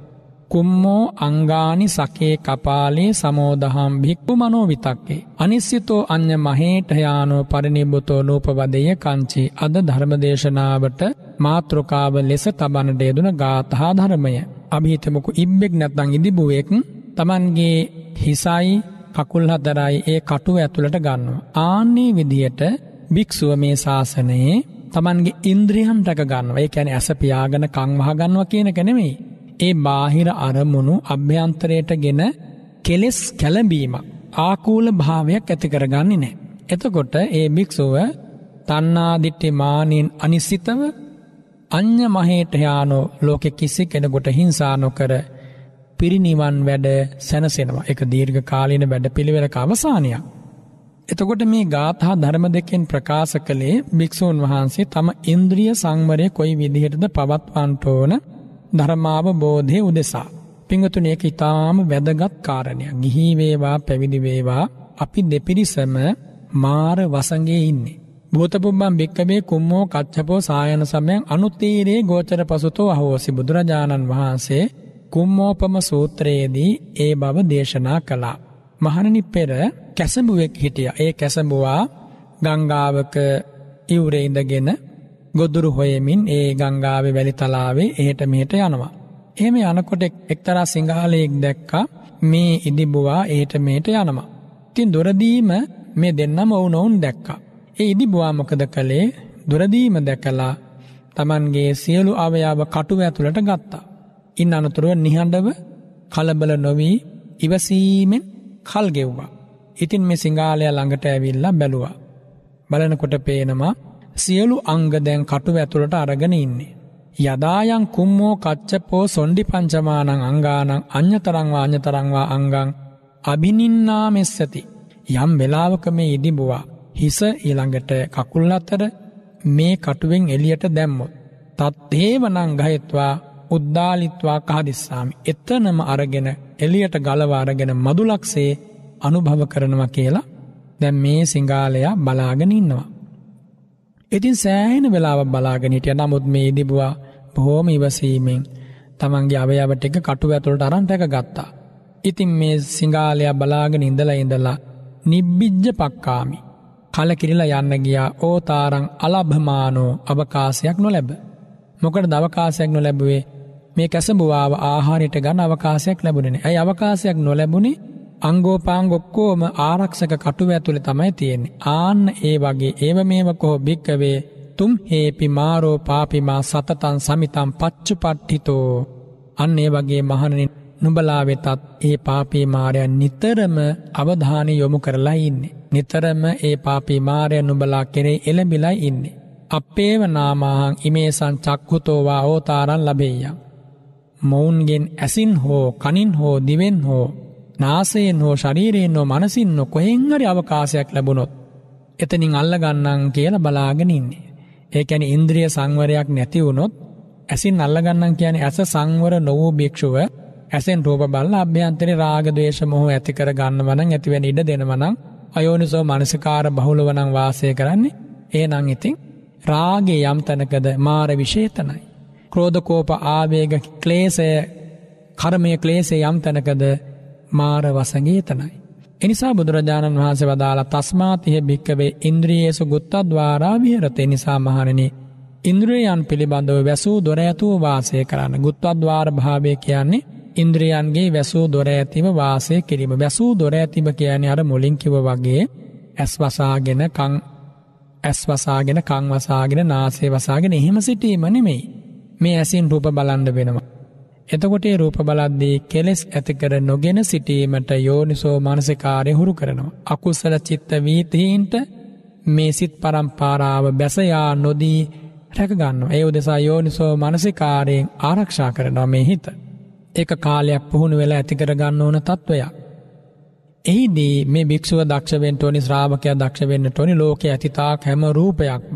[SPEAKER 1] කුම්මෝ අංගානි සකේ කපාලේ සමෝදහම් භික්කු මනෝ විතක්කේ. අනිස්සිතෝ අන්‍ය මහේටයානෝ පරිනිබ්බුතෝ නූපවදය කංචි අද ධර්මදේශනාවට මාතෘකාව ලෙස තබනට යෙදුන ගාතහා ධර්මය. අභිහිතමකු ඉබ්බෙක් නැත්තං ඉදිබුවෙක් තමන්ගේ හිසයි කකුල් හදරයි ඒ කටුව ඇතුළට ගන්නවා. ආන්නේ විදියට භික්‍ෂුව මේ ශාසනයේ තමන්ගේ ඉන්ද්‍රියන් රැක ගන්නවා ඒ ැන ඇස පියාගෙන කංවහ ගන්නවා කියන කනෙමෙයි ඒ බාහිර අරමුණු අභ්‍යන්තරයට ගෙන කෙලෙස් කැළඹීමක් ආකූල භාවයක් ඇති කරගන්නේ නැහැ. එතකොට ඒ භික්ෂුව තණ්හාදිට්ඨි මානින් අනිසිතව අඤ්ඤ මහේට යානෝ ලෝක කිසි කෙනෙකුට හිංසා නොකර පිරිණිවන් වැඩ සැනසෙනවා. ඒක දීර්ඝ කාලීන වැඩපිළිවෙලක අවසානයක්. එතකොට මේ ගාථා ධර්ම දෙකෙන් ප්‍රකාශ කළේ භික්ෂූන් වහන්සේ තම ඉන්ද්‍රිය සංවරය කොයි විදිහටද පවත්වන්න ඕන ධර්මාවබෝධය උදෙසා. පිංගතුන ඒක ඉතාම වැදගත් කාරණය. ගිහි වේවා පැවිදි වේවා අපි දෙපිරිසම මාර වසඟේ ඉන්නේ. භූතපුබ්බම් භික්කවේ කුම්මෝ කච්චපෝ සායන සමයන් අනුත්තීරේ ගෝචර පසුතෝ අහෝසි බුදුරජාණන් වහන්සේ කුම්මෝපම සූත්‍රයේදී ඒ බව දේශනා කළා. මහණනි පෙර කැසඹුවෙක් හිටියා. ඒ කැසඹුවා ගංගාවක ඉවුරේ ඉඳගෙන ගොදුරු හොයමින් ඒ ගංගාවේ වැලි තලාවේ එහට මෙහට යනවා. එහෙම යනකොට එක්තරා සිංහලයෙක් දැක්කා මේ ඉදිබුවා ඒට මේට යනවා. තින් දුරදීම මේ දෙන්නම ඔවුනොවුන් දැක්කා. ඒ ඉදිබවා මොකද කළේ දුරදීම දැකලා තමන්ගේ සියලු අවයාව කටුව ඇතුළට ගත්තා. ඉන් අනතුරුව නිහඬව කලබල නොවී ඉවසීමෙන් කල් ගෙව්වා. ඉතින් මේ සිංහාලය ළඟට ඇවිල්ලා බැලුවා. බලනකොට පේනවා සියලු අංග දැන් කටු ඇතුළට අරගෙන ඉන්නේ. යදායන් කුම්මෝ කච්චපෝ සොන්ඩි පංචමානං අංගානං අඤ්‍යතරංවා අඤ්‍යතරංවා අංගං අබිනින්නා මෙස්සති. යම් වෙලාවක මේ ඉදිබුවා හිස ඊළඟට කකුල් අතර මේ කටුවෙන් එලියට දැම්මොත්. තත් ඒවනං ගහෙත්වා උද්දාලිත්වා කහදිස්සාමි. එතනම අරගෙන එලියට ගලව අරගෙන මදුලක්සේ අනුභව කරනවා කියලා දැන් මේ සිංහාලයා බලාගෙන ඉන්නවා. ඉතින් සෑහෙන වෙලාවක් බලාගෙන හිටියා. නමුත් මේ දිබුවා බොහොම ඉවසීමෙන් තමන්ගේ අවයවට එක කටුව ඇතුළට අරන් දැක ගත්තා. ඉතින් මේ සිංහාලයා බලාගෙන ඉඳලා ඉඳලා නිබ්බිජ්ජ පක්කාමි. කලකිරිලා යන්න ගියා ඕතාරං අලභමානෝ අවකාශයක් නොලැබ. මොකටද අවකාශයක් නොලැබුවේ? මේ කැසඹුවාව ආහාරයට ගන්න අවකාශයක් ලැබුණේ නැහැ. ඒ අවකාශයක් නොලැබුණේ අංගෝපාංග ඔක්කෝම ආරක්ෂක කටුව ඇතුළේ තමයි තියෙන්නේ. ආන්න ඒ වගේ ඒව මේව කෝ භික්කවේ තුම් හේපි මාරෝ පාපිමා සතතන් සමිතම් පච්චුපට්ඨිතෝ. අන්න ඒ වගේ මහණෙනි නුඹලා වෙතත් ඒ පාපී මාරය නිතරම අවධානය යොමු කරලා ඉන්නේ. නිතරම ඒ පාපී මාරය නුඹලා කෙරේ එළඹිලා ඉන්නේ. අපේව නාමාහං ඉමේසං චක්හුතෝවා ඕතාරන් ලබෙය. මොවුන්ගෙන් ඇසින් හෝ කනින් හෝ දිවෙන් හෝ නාසයෙන් හෝ ශරීරයෙන් හෝ මනසින් හෝ කොහෙන් හරි අවකාශයක් ලැබුණොත් එතනින් අල්ලගන්නම් කියලා බලාගෙන ඉන්නේ. ඒ කියන්නේ ඉන්ද්‍රිය සංවරයක් නැති වුණොත් ඇසින් අල්ලගන්නම් කියන්නේ ඇස සංවර නොවූ භික්ෂුව ඇසෙන් රූප බලලා අභ්‍යන්තරේ රාග ද්වේෂ මොහ ඇති කර ගන්නව නම් ඇතිවෙන ඉඩ දෙනව නම් අයෝනිසෝ මනසිකාර බහුලව නම් වාසය කරන්නේ එහෙනම් ඉතින් රාගේ යම් තැනකද මාර විශේතනයි ක්‍රෝධ කෝප ආවේග ක්ලේශය කර්මයේ ක්ලේශය යම් තැනකද මාර වසගේතනයි. එනිසා බුදුරජාණන් වහන්සේ වදාළ තස්මාතිය භික්කවේ ඉන්ද්‍රියේසු ගුත්තත් වාරා විහරතය නිසා මහණනි ඉන්ද්‍රියයන් පිළිබඳව වැසූ දොර ඇතුව වාසය කරන්න ගුත්තද්වාර භාවය කියන්නේ ඉන්ද්‍රියන්ගේ වැසූ දොර ඇතිව වාසය කිරීම වැසූ දොර ඇතිම කියන්නේ අර මුලින් කිව වගේ ඇස් වසාගෙන කං ඇස් වසාගෙන කං වසාගෙන නාසය වසාගෙන එහෙම සිටීම නෙමෙයි මේ ඇසින් රූප බලන්න වෙනවා එතකොට ඒ රූප බලද්දී කෙලෙස් ඇතිකර නොගෙන සිටීමට යෝනිසෝ මානසිකාරය හුරු කරනවා. අකුසල චිත්ත වීතීන්ට මේ සිත් පරම්පාරාව බැසයා නොදී රැකගන්න. ඒ උදෙසා යෝනිසෝ මානසිකාරයෙන් ආරක්ෂා කරනවා මේ හිත. ඒක කාලයක් පුහුණු වෙලා ඇතිකර ගන්න ඕන තත්වයක්. එහිදී මේ භික්ෂුව දක්ෂවෙන් ටොනි ශ්‍රාවකයා දක්ෂවෙන්න ටොනි ලෝක ඇතිතාක් හැම රූපයක්ම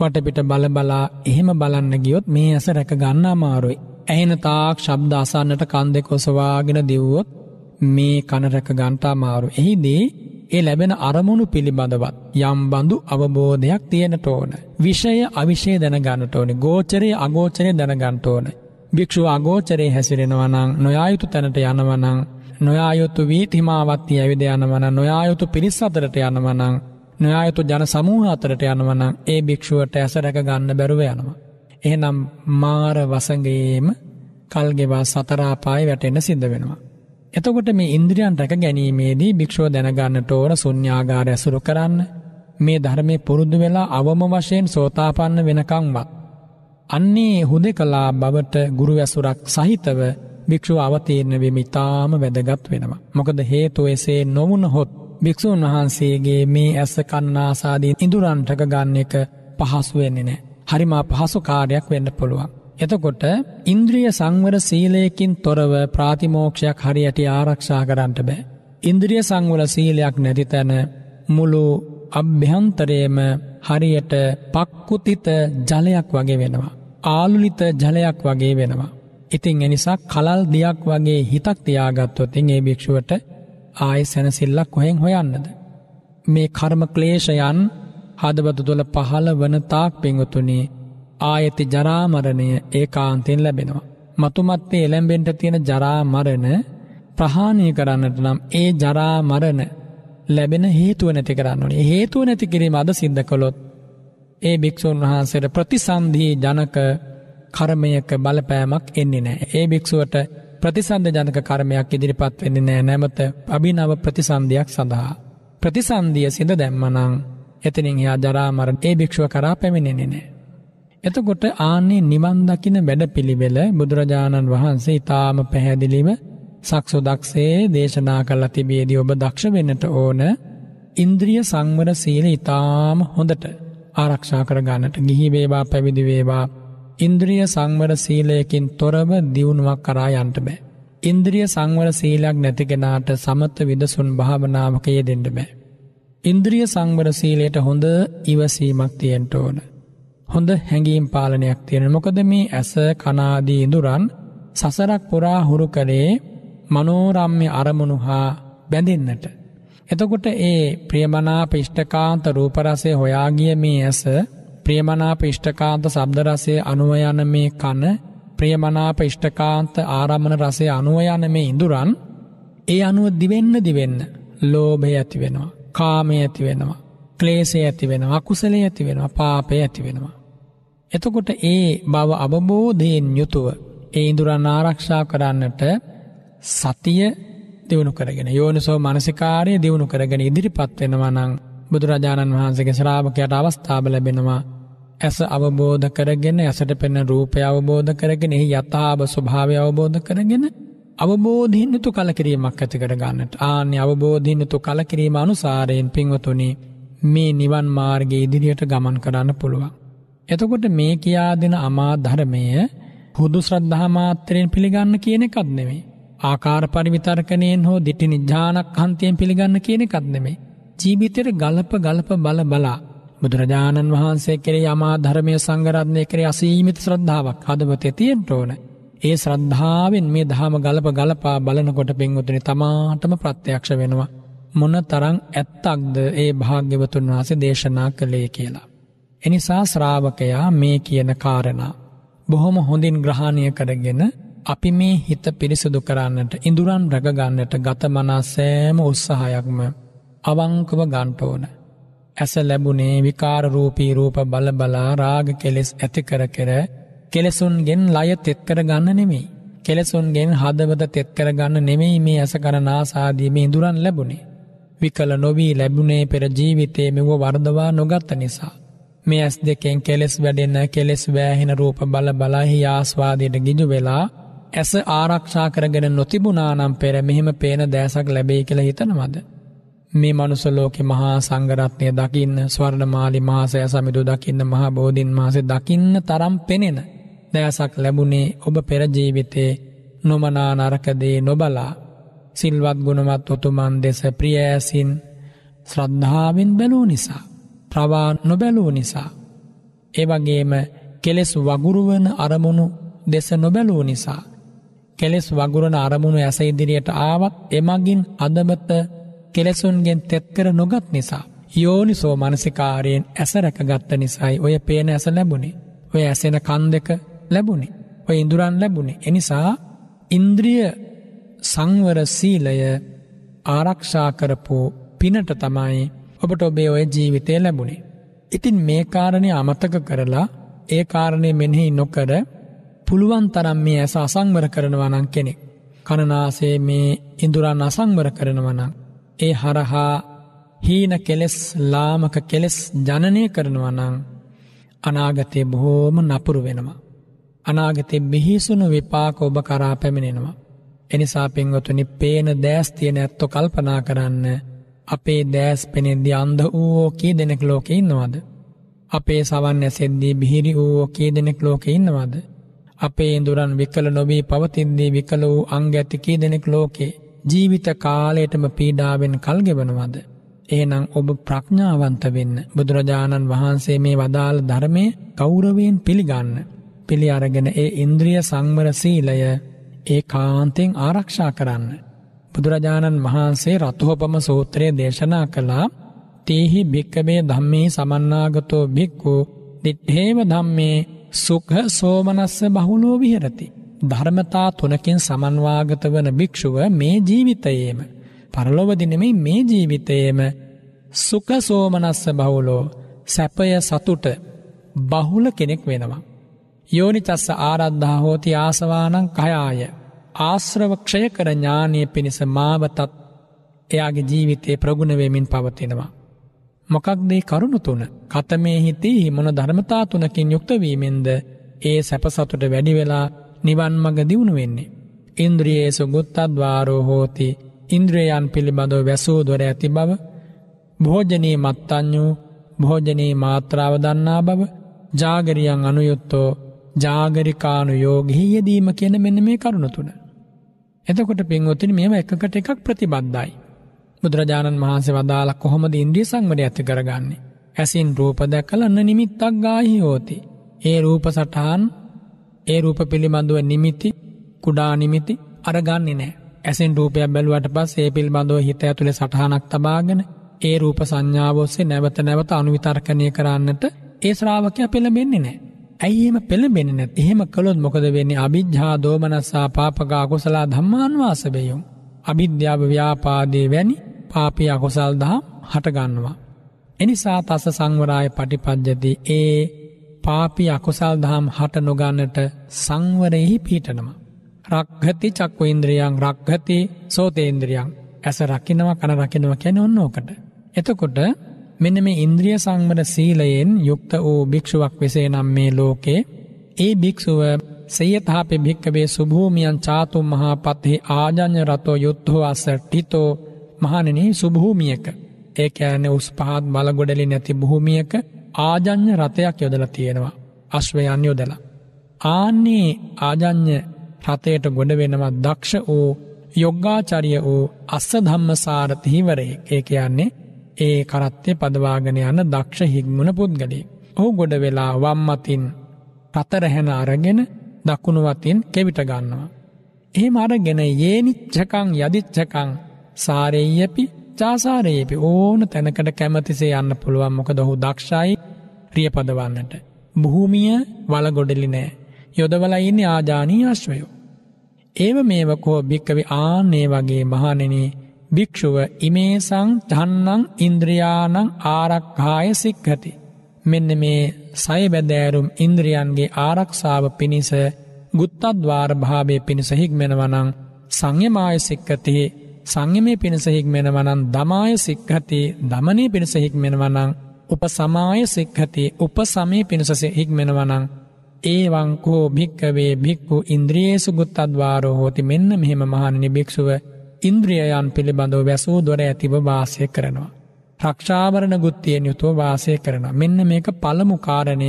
[SPEAKER 1] වටපිට බලබලා එහෙම බලන්න ගියොත් මේ ඇස රැක ගන්න අමාරුයි. ඇහෙන තාක් ශබ්ද අසන්නට කන් දෙක ඔසවාගෙන දෙව්වොත් මේ කනරැක ගන්ටා මාරු එහිදී ඒ ලැබෙන අරමුණු පිළිබඳවත් යම් බඳු අවබෝධයක් තියෙනට ඕන. විෂය අවිෂය දැනගන්නට ඕනි ගෝචරය අගෝචරය දැනගන්ට ඕන. භික්ෂුව අගෝචරය හැසිරෙනවනං නොයායුතු තැනට යනවනං නොයායුතු වීතිමාවත්ති ඇවිද යනවන නොයායුතු පිරිස් අතරට යනවනං නොයායුතු ජන සමූහ අතරට යනවනං ඒ භික්ෂුවට ඇසරැක ගන්න බැරුව යනවා. එහෙනම් මාර වසඟයේම කල්ගෙවා සතරාපාය වැටෙන්න සිද්ධ වෙනවා. එතකොට මේ ඉන්ද්‍රියන් රැක ගැනීමේදී භික්ෂෝ දැනගන්නට ඕන සුඤ්ඤාගාර ඇසුරු කරන්න මේ ධර්මයේ පුරුදු වෙලා අවම වශයෙන් සෝතාපන්න වෙනකම්වත් අන්නේ හුදෙකලා බවට ගුරු ඇසුරක් සහිතව භික්ෂුව අවතීර්ණ වෙමි තාම වැදගත් වෙනවා. මොකද හේතුව එසේ නොවුනහොත් භික්ෂූන් වහන්සේගේ මේ ඇස කන්නාසාදී ඉඳුරන් රැක ගන්න එක පහසු වෙන්නේ නැහැ. හරිමා පහසු කාර්යක් වෙන්න පුළුවන්. එතකොට ඉන්ද්‍රිය සංවර සීලයකින් තොරව ප්‍රාතිමෝක්ෂයක් හරියට ආරක්ෂා කරන්නට බෑ. ඉන්ද්‍රිය සංවල සීලයක් නැති තැන මුළු අභ්‍යන්තරයේම හරියට පක්කුතිත ජලයක් වගේ වෙනවා. ආලුලිත ජලයක් වගේ වෙනවා. ඉතින් එනිසා කලල් දෙයක් වගේ හිතක් තියාගත්තොතින් ඒ භික්ෂුවට ආය සැනසිල්ලක් කොහෙන් හොයන්නද. මේ කර්ම ක්ලේෂයන් හදබතු තුළ පහළ වන තාක් පෙංගතුනේ ආයති ජරාමරණය ඒ කාන්තයෙන් ලැබෙනවා. මතුමත්තේ එළැම්බෙන්ට තියෙන ජරාමරණ ප්‍රහාණය කරන්නට නම් ඒ ජරාමරණ ලැබෙන හේතුව නැති කරන්නන හේතුව නැති කිරීම අද සිද්ධ කළොත් ඒ භික්‍ෂූන් වහන්සේට ප්‍රතිසන්ධී ජනක කරමයක බලපෑමක් එන්නේ නෑ. ඒ භික්‍ෂුවට ප්‍රතිසන්ධ ජනක කර්මයක් ඉදිරිපත් වෙන්නේ නෑ නැමත අභිනව ප්‍රතිසන්ධයක් සඳහා. ප්‍රතිසන්ධිය සිද දැම්මනං එතනින් එයා ජරා මරණ ඒ භික්ෂුව කරා පැමිණෙන්නේ නැහැ. එතකොට ආන්නේ නිවන් දකින වැඩපිළිවෙල බුදුරජාණන් වහන්සේ ඊටාම පැහැදිලිව සක්සුදක්සේ දේශනා කළා තිබේදී ඔබ දක්ෂ වෙන්නට ඕන ඉන්ද්‍රිය සංවර සීල ඊටාම හොඳට ආරක්ෂා කර ගන්නට ගිහි වේවා පැවිදි වේවා ඉන්ද්‍රිය සංවර සීලයකින් තොරව දියුණුවක් කරා යන්න බෑ. ඉන්ද්‍රිය සංවර සීලයක් නැති කෙනාට සමත විදසුන් භාවනාවක යෙදෙන්න බෑ. ඉන්ද්‍රිය සංවර සීලයට හොඳ ඉවසීමක් තියෙන්ට ඕන. හොඳ හැඟීම් පාලනයක් තියෙන මොකද මේ ඇස කනාදී ඉඳුරන් සසරක් පුරා හුරු කළේ මනෝරම්්‍ය අරමුණු හා බැඳෙන්න්නට. එතකොට ඒ ප්‍රියමනා පිෂ්ඨකාන්ත රූපරසය හොයාගිය මේ ඇස ප්‍රියමනා පිෂ්ඨකාන්ත සබ්දරසය අනුවයන මේ කන ප්‍රියමනා පිෂ්ඨකාන්ත ආරම්මණ රසය අනුවයන මේ ඉඳුරන් ඒ අනුව දිවෙන්න දිවෙන්න ලෝභය ඇති වෙනවා. කාමය ඇති වෙනවා ක්ලේසය ඇති වෙනවා කුසලේ ඇති වෙනවා පාපය ඇති වෙනවා. එතකොට ඒ බව අවබෝධයෙන් යුතුව ඒ ඉඳුරන් ආරක්ෂා කරන්නට සතිය දියුණු කරගෙන යෝනිසෝ මනසිකාරය දියුණු කරගෙන ඉදිරිපත් වෙනවා නං බුදුරජාණන් වහන්සේගේ ශ්‍රාවකයට අවස්ථාව ලැබෙනවා ඇස අවබෝධ කරගෙන ඇසට පෙන රූපය අවබෝධ කරගෙන එහි යථාභ ස්වභාවය අවබෝධ කරගෙන අවබෝධින්නතු කලකිරීමක් ඇතිකර ගන්නට ආන්‍ය අවබෝධින්නතු කලකිරීම අනුසාරයෙන් පින්වතුනි මේ නිවන් මාර්ගයේ ඉදිරියට ගමන් කරන්න පුළුවන්. එතකොට මේ කියා දෙන අමා ධර්මය හුදු ශ්‍රද්ධා මාත්‍රයෙන් පිළිගන්න කියන එකක් නෙමෙයි. ආකාර පරිවිතර්කණයෙන් හෝ දිටි නිජානක් හන්තියෙන් පිළිගන්න කියන එකක් නෙමෙයි. ජීවිතයට ගලප ගලප බල බලා බුදුරජාණන් වහන්සේ කෙරේ අමා ධර්මය සංගරත්නය කරේ අසීමිත ශ්‍රද්ධාවක් හදවතේ තියෙන්න ඕනේ. ඒ ශ්‍රද්ධාවෙන් මේ දහම ගලප ගලපා බලනකොට පින්වතුනි තමාටම ප්‍රත්‍යක්ෂ වෙනවා. මොන තරං ඇත්තක්ද ඒ භාග්‍යවතුන් වහසේ දේශනා කළේ කියලා. එනිසා ශ්‍රාවකයා මේ කියන කාරණා. බොහොම හොඳින් ග්‍රහණය කරගෙන අපි මේ හිත පිරිසුදු කරන්නට ඉඳුරන් රැගගන්නට ගතමනා සෑම උත්සාහයක්ම අවංකව ගන්ට ඕන. ඇස ලැබුණේ විකාරරූපී රූප බලබලා රාග කෙලෙස් ඇති කර කෙර කෙලෙසුන්ගෙන් ලය තෙත් කර ගන්න නෙමෙයි. කෙලෙසුන්ගෙන් හදවත තෙත් කර ගන්න නෙමෙයි මේ ඇසකරනාසාදී මේ ඉඳුරන් ලැබුණේ. විකල නොවී ලැබුණේ පෙර ජීවිතයේ මෙව වර්ධවා නොගත්ත නිසා. මේ ඇස් දෙකෙන් කෙලෙස් වැඩෙන්න කෙලෙස් වෑහෙන රූප බල බලහි ආස්වාදයට ගිජු වෙලා ඇස ආරක්ෂා කරගෙන නොතිබුණානම් පෙර මෙහෙම පේන දෑසක් ලැබේ කළ හිතනවද. මේ මනුසලෝකෙ මහා සංගරත්නය දකින්න ස්වර්ණමාලි මාසය සමිදු දකින්න මහා බෝධීන් මාසේ දකින්න තරම් පෙනෙන. දෑසක් ලැබුණේ ඔබ පෙරජීවිතේ නොමනා නරකදේ නොබලා සිල්වත් ගුණමත් ඔතුමන් දෙස ප්‍රියෑසින් ශ්‍රද්ධාවෙන් බැලූ නිසා ප්‍රවා නොබැලූ නිසා. ඒවගේම කෙලෙස් වගුරුවන අරමුණු දෙස නොබැලූ නිසා. කෙලෙස් වගුරන අරමුණු ඇස ඉදිරියට ආවත් එමගින් අදමත කෙලෙසුන්ගෙන් තෙත්කර නොගත් නිසා. යෝනිසෝ මනසිකාරයෙන් ඇස රැකගත්ත නිසයි ඔය පේන ඇස ලැබුණේ ඔය ඇසෙන කන් දෙක ලැබුණේ. ඔය ඉඳුරන් ලැබුණේ. එනිසා ඉන්ද්‍රිය සංවර සීලය ආරක්ෂා කරපු පිනට තමයි ඔබට ඔබේ ඔය ජීවිතය ලැබුණේ. ඉතින් මේ කාරණය අමතක කරලා ඒ කාරණය මෙනෙහි නොකර පුළුවන් තරම් මේ ඇස අසංවර කරනවනං කෙනෙක්. කණනාසේ මේ ඉඳුරන් අසංවර කරනවනං. ඒ හරහා හීන කෙලෙස් ලාමක කෙලෙස් ජනනය කරනවනං අනාගතය බොහෝම නපුරු වෙනවා. අනාගතෙ බිහිසුණු විපාක ඔබ කරා පැමිණෙනවා. එනිසා පින්වතුනි පේන දෑස් තියෙන ඇත්තො කල්පනා කරන්න අපේ දෑස් පෙනෙද්දි අන්ද වූෝ කී දෙනෙක් ලෝකෙ ඉන්නවද. අපේ සවන් ඇසෙද්දී බිහිරි වූෝ කී දෙනෙක් ලෝකෙ ඉන්නවද. අපේ ඉඳුරන් විකල නොබී පවතින්දී විකල වූ අංග ඇති කී දෙනෙක් ලෝකේ ජීවිත කාලයටම පීඩාවෙන් කල්ගෙබනවද. ඒනම් ඔබ ප්‍රඥාවන්ත වෙන්න බුදුරජාණන් වහන්සේ මේ වදාළ ධර්මය කෞරවයෙන් පිළිගන්න. පිළි අරගෙන ඒ ඉන්ද්‍රිය සංවර සීලය ඒ කාන්තෙන් ආරක්ෂා කරන්න. බුදුරජාණන් වහන්සේ රතුහොපම සූත්‍රය දේශනා කළා තේහි භික්කමේ ධම්මේ සමන්නාගතෝ භික්කු දිට්ඨේව ධම්මේ සුඛ සෝමනස්ස බහුලෝ විහෙරති ධර්මතා තුනකින් සමන්වාගත වන භික්ෂුව මේ ජීවිතයේම පරලොවදී නෙමෙයි මේ ජීවිතයේම සුඛ සෝමනස්ස බහුලෝ සැපය සතුට බහුල කෙනෙක් වෙනවා යෝනිතස්ස ආරද්ධා හෝති ආසවානං කයාය. ආශ්‍රවක්ෂය කර ඥානය පිණිස මාවතත් එයාගේ ජීවිතයේ ප්‍රගුණවෙමින් පවතිනවා. මොකක්දේ කරුණු තුන කතමේ හිතෙහි මොන ධර්මතා තුනකින් යුක්තවීමෙන්ද ඒ සැපසතුට වැඩිවෙලා නිවන් මඟ දියුණු වෙන්නේ. ඉන්ද්‍රියේසු ගුත්තද්වාරෝ හෝති ඉන්ද්‍රයන් පිළිබඳව වැසූ දොර ඇති බව භෝජනී මත්තඥූ භෝජනී මාත්‍රාව දන්නා බව ජාගරියන් අනුයුත්තෝ ජාගරිකානු යෝගිහි යෙදීම කියන මෙන්න මේ කරුණ තුන. එතකොට පින්වතුනි මේව එකකට එකක් ප්‍රතිබද්ධයි. බුදුරජාණන් වහන්සේ වදාළ කොහොමද ඉන්ද්‍රිය සංවරය ඇති කරගන්නේ? ඇසින් රූප දැකලා අන්න නිමිත්තක් ගාහි හෝති. ඒ රූප සටහන් ඒ රූප පිළිබඳව නිමිති කුඩා නිමිති අරගන්නේ නැහැ. ඇසින් රූපයක් බැලුවට පස්සේ ඒ පිළිබඳව හිත ඇතුලේ සටහනක් තබාගෙන ඒ රූප සංඥාව ඔස්සේ නැවත නැවත අනුවිතර්කණය කරන්නට ඒ ශ්‍රාවකයා පෙළඹෙන්නේ නැහැ. ඇයි එහෙම පෙළඹෙන්නේ නැත්? එහෙම කළොත් මොකද වෙන්නේ? අවිජ්ජා දෝමනස්සා පාපකා කුසල ධම්මානුවාසබේයෝ. අවිද්‍යාව ව්‍යාපාදේ වැනි පාපී අකුසල් දහම් හට ගන්නවා. එනිසා තස සංවරාය පටිපද්‍යති ඒ පාපී අකුසල් දහම් හට නොගන්නට සංවරෙහි පීඨනම. රක්ඝති චක්කේන්ද්‍රියං රක්ඝති සෝතේන්ද්‍රියං ඇස රකින්නවා කන රකින්නවා කියන්නේ ඔන්න ඔකට. එතකොට මෙන්න මේ ඉන්ද්‍රිය සංවර සීලයෙන් යුක්ත වූ භික්ෂුවක් වෙසේ නම් මේ ලෝකේ ඒ භික්ෂුව සේයතහපෙ භික්කවේ සුභූමියන් චාතු මහා පත්හි ආජඥ රතෝ යුද්ධෝ අස ටිතෝ මහණනි සුභූමියක ඒ කෑනෙ උස් පහත් බලගොඩලි නැති භූමියක ආජඥ රථයක් යොදල තියෙනවා අශ්වයන් යොදලා. ආන්නේ ආජඥ රථයට ගොඩ වෙනවා දක්ෂ වූ යොග්ගාචරිය වූ අස්ස ධම්මසාරතිහිවරේ ඒ කියන්නේ ඒ කරත්තේ පදවාගෙන යන දක්ෂ හික්මුණ පුද්ගලෙක්. ඔහු ගොඩ වෙලා වම්මතින් පතරහැන අරගෙන දකුණුවතින් කෙවිට ගන්නවා. එහෙම අරගෙන ඒනිච්චකං යදිච්චකං සාරෙයපි චාසාරයේපි ඕන තැනකට කැමතිසේ යන්න පුළුවන් මොක දොහු දක්ෂයි රියපදවන්නට. බොහූමිය වලගොඩලි නෑ යොදවල ඉන්න ආජානී අශ්වයෝ. ඒව මේවකෝ භික්කවි ආන්නේ වගේ මහනෙනේ භික්‍ෂුව ඉමේසං තන්නං ඉන්ද්‍රයානං ආරක්හාය සික්කති. මෙන්න මේ සයබැදෑරුම් ඉන්ද්‍රියන්ගේ ආරක්ෂාව පිණිස ගුත්තත්වාර භාවය පිණිසහික්මෙනවනං සංයමාය සික්කති සංයමය පිණිසහික්මෙනවනන් දමාය සික්හති දමනී පිණිසහික්මෙනවනං උප සමාය සික්හති උප සමී පිණිසස හික්මෙනවනං ඒවංකෝ භික්කවේ භික්කු ඉන්ද්‍රියේසු ගුත්තත්වාරෝ හෝති මෙන්න මෙහෙම මහන්නේ භික්ෂුව ඉන්ද්‍රියයන් පිළිබඳව වැසූ දොර ඇතිව වාසය කරනවා. රක්ෂාවරණ ගුත්තියෙන් යුතුව වාසය කරනවා. මෙන්න මේක පළමු කාරණය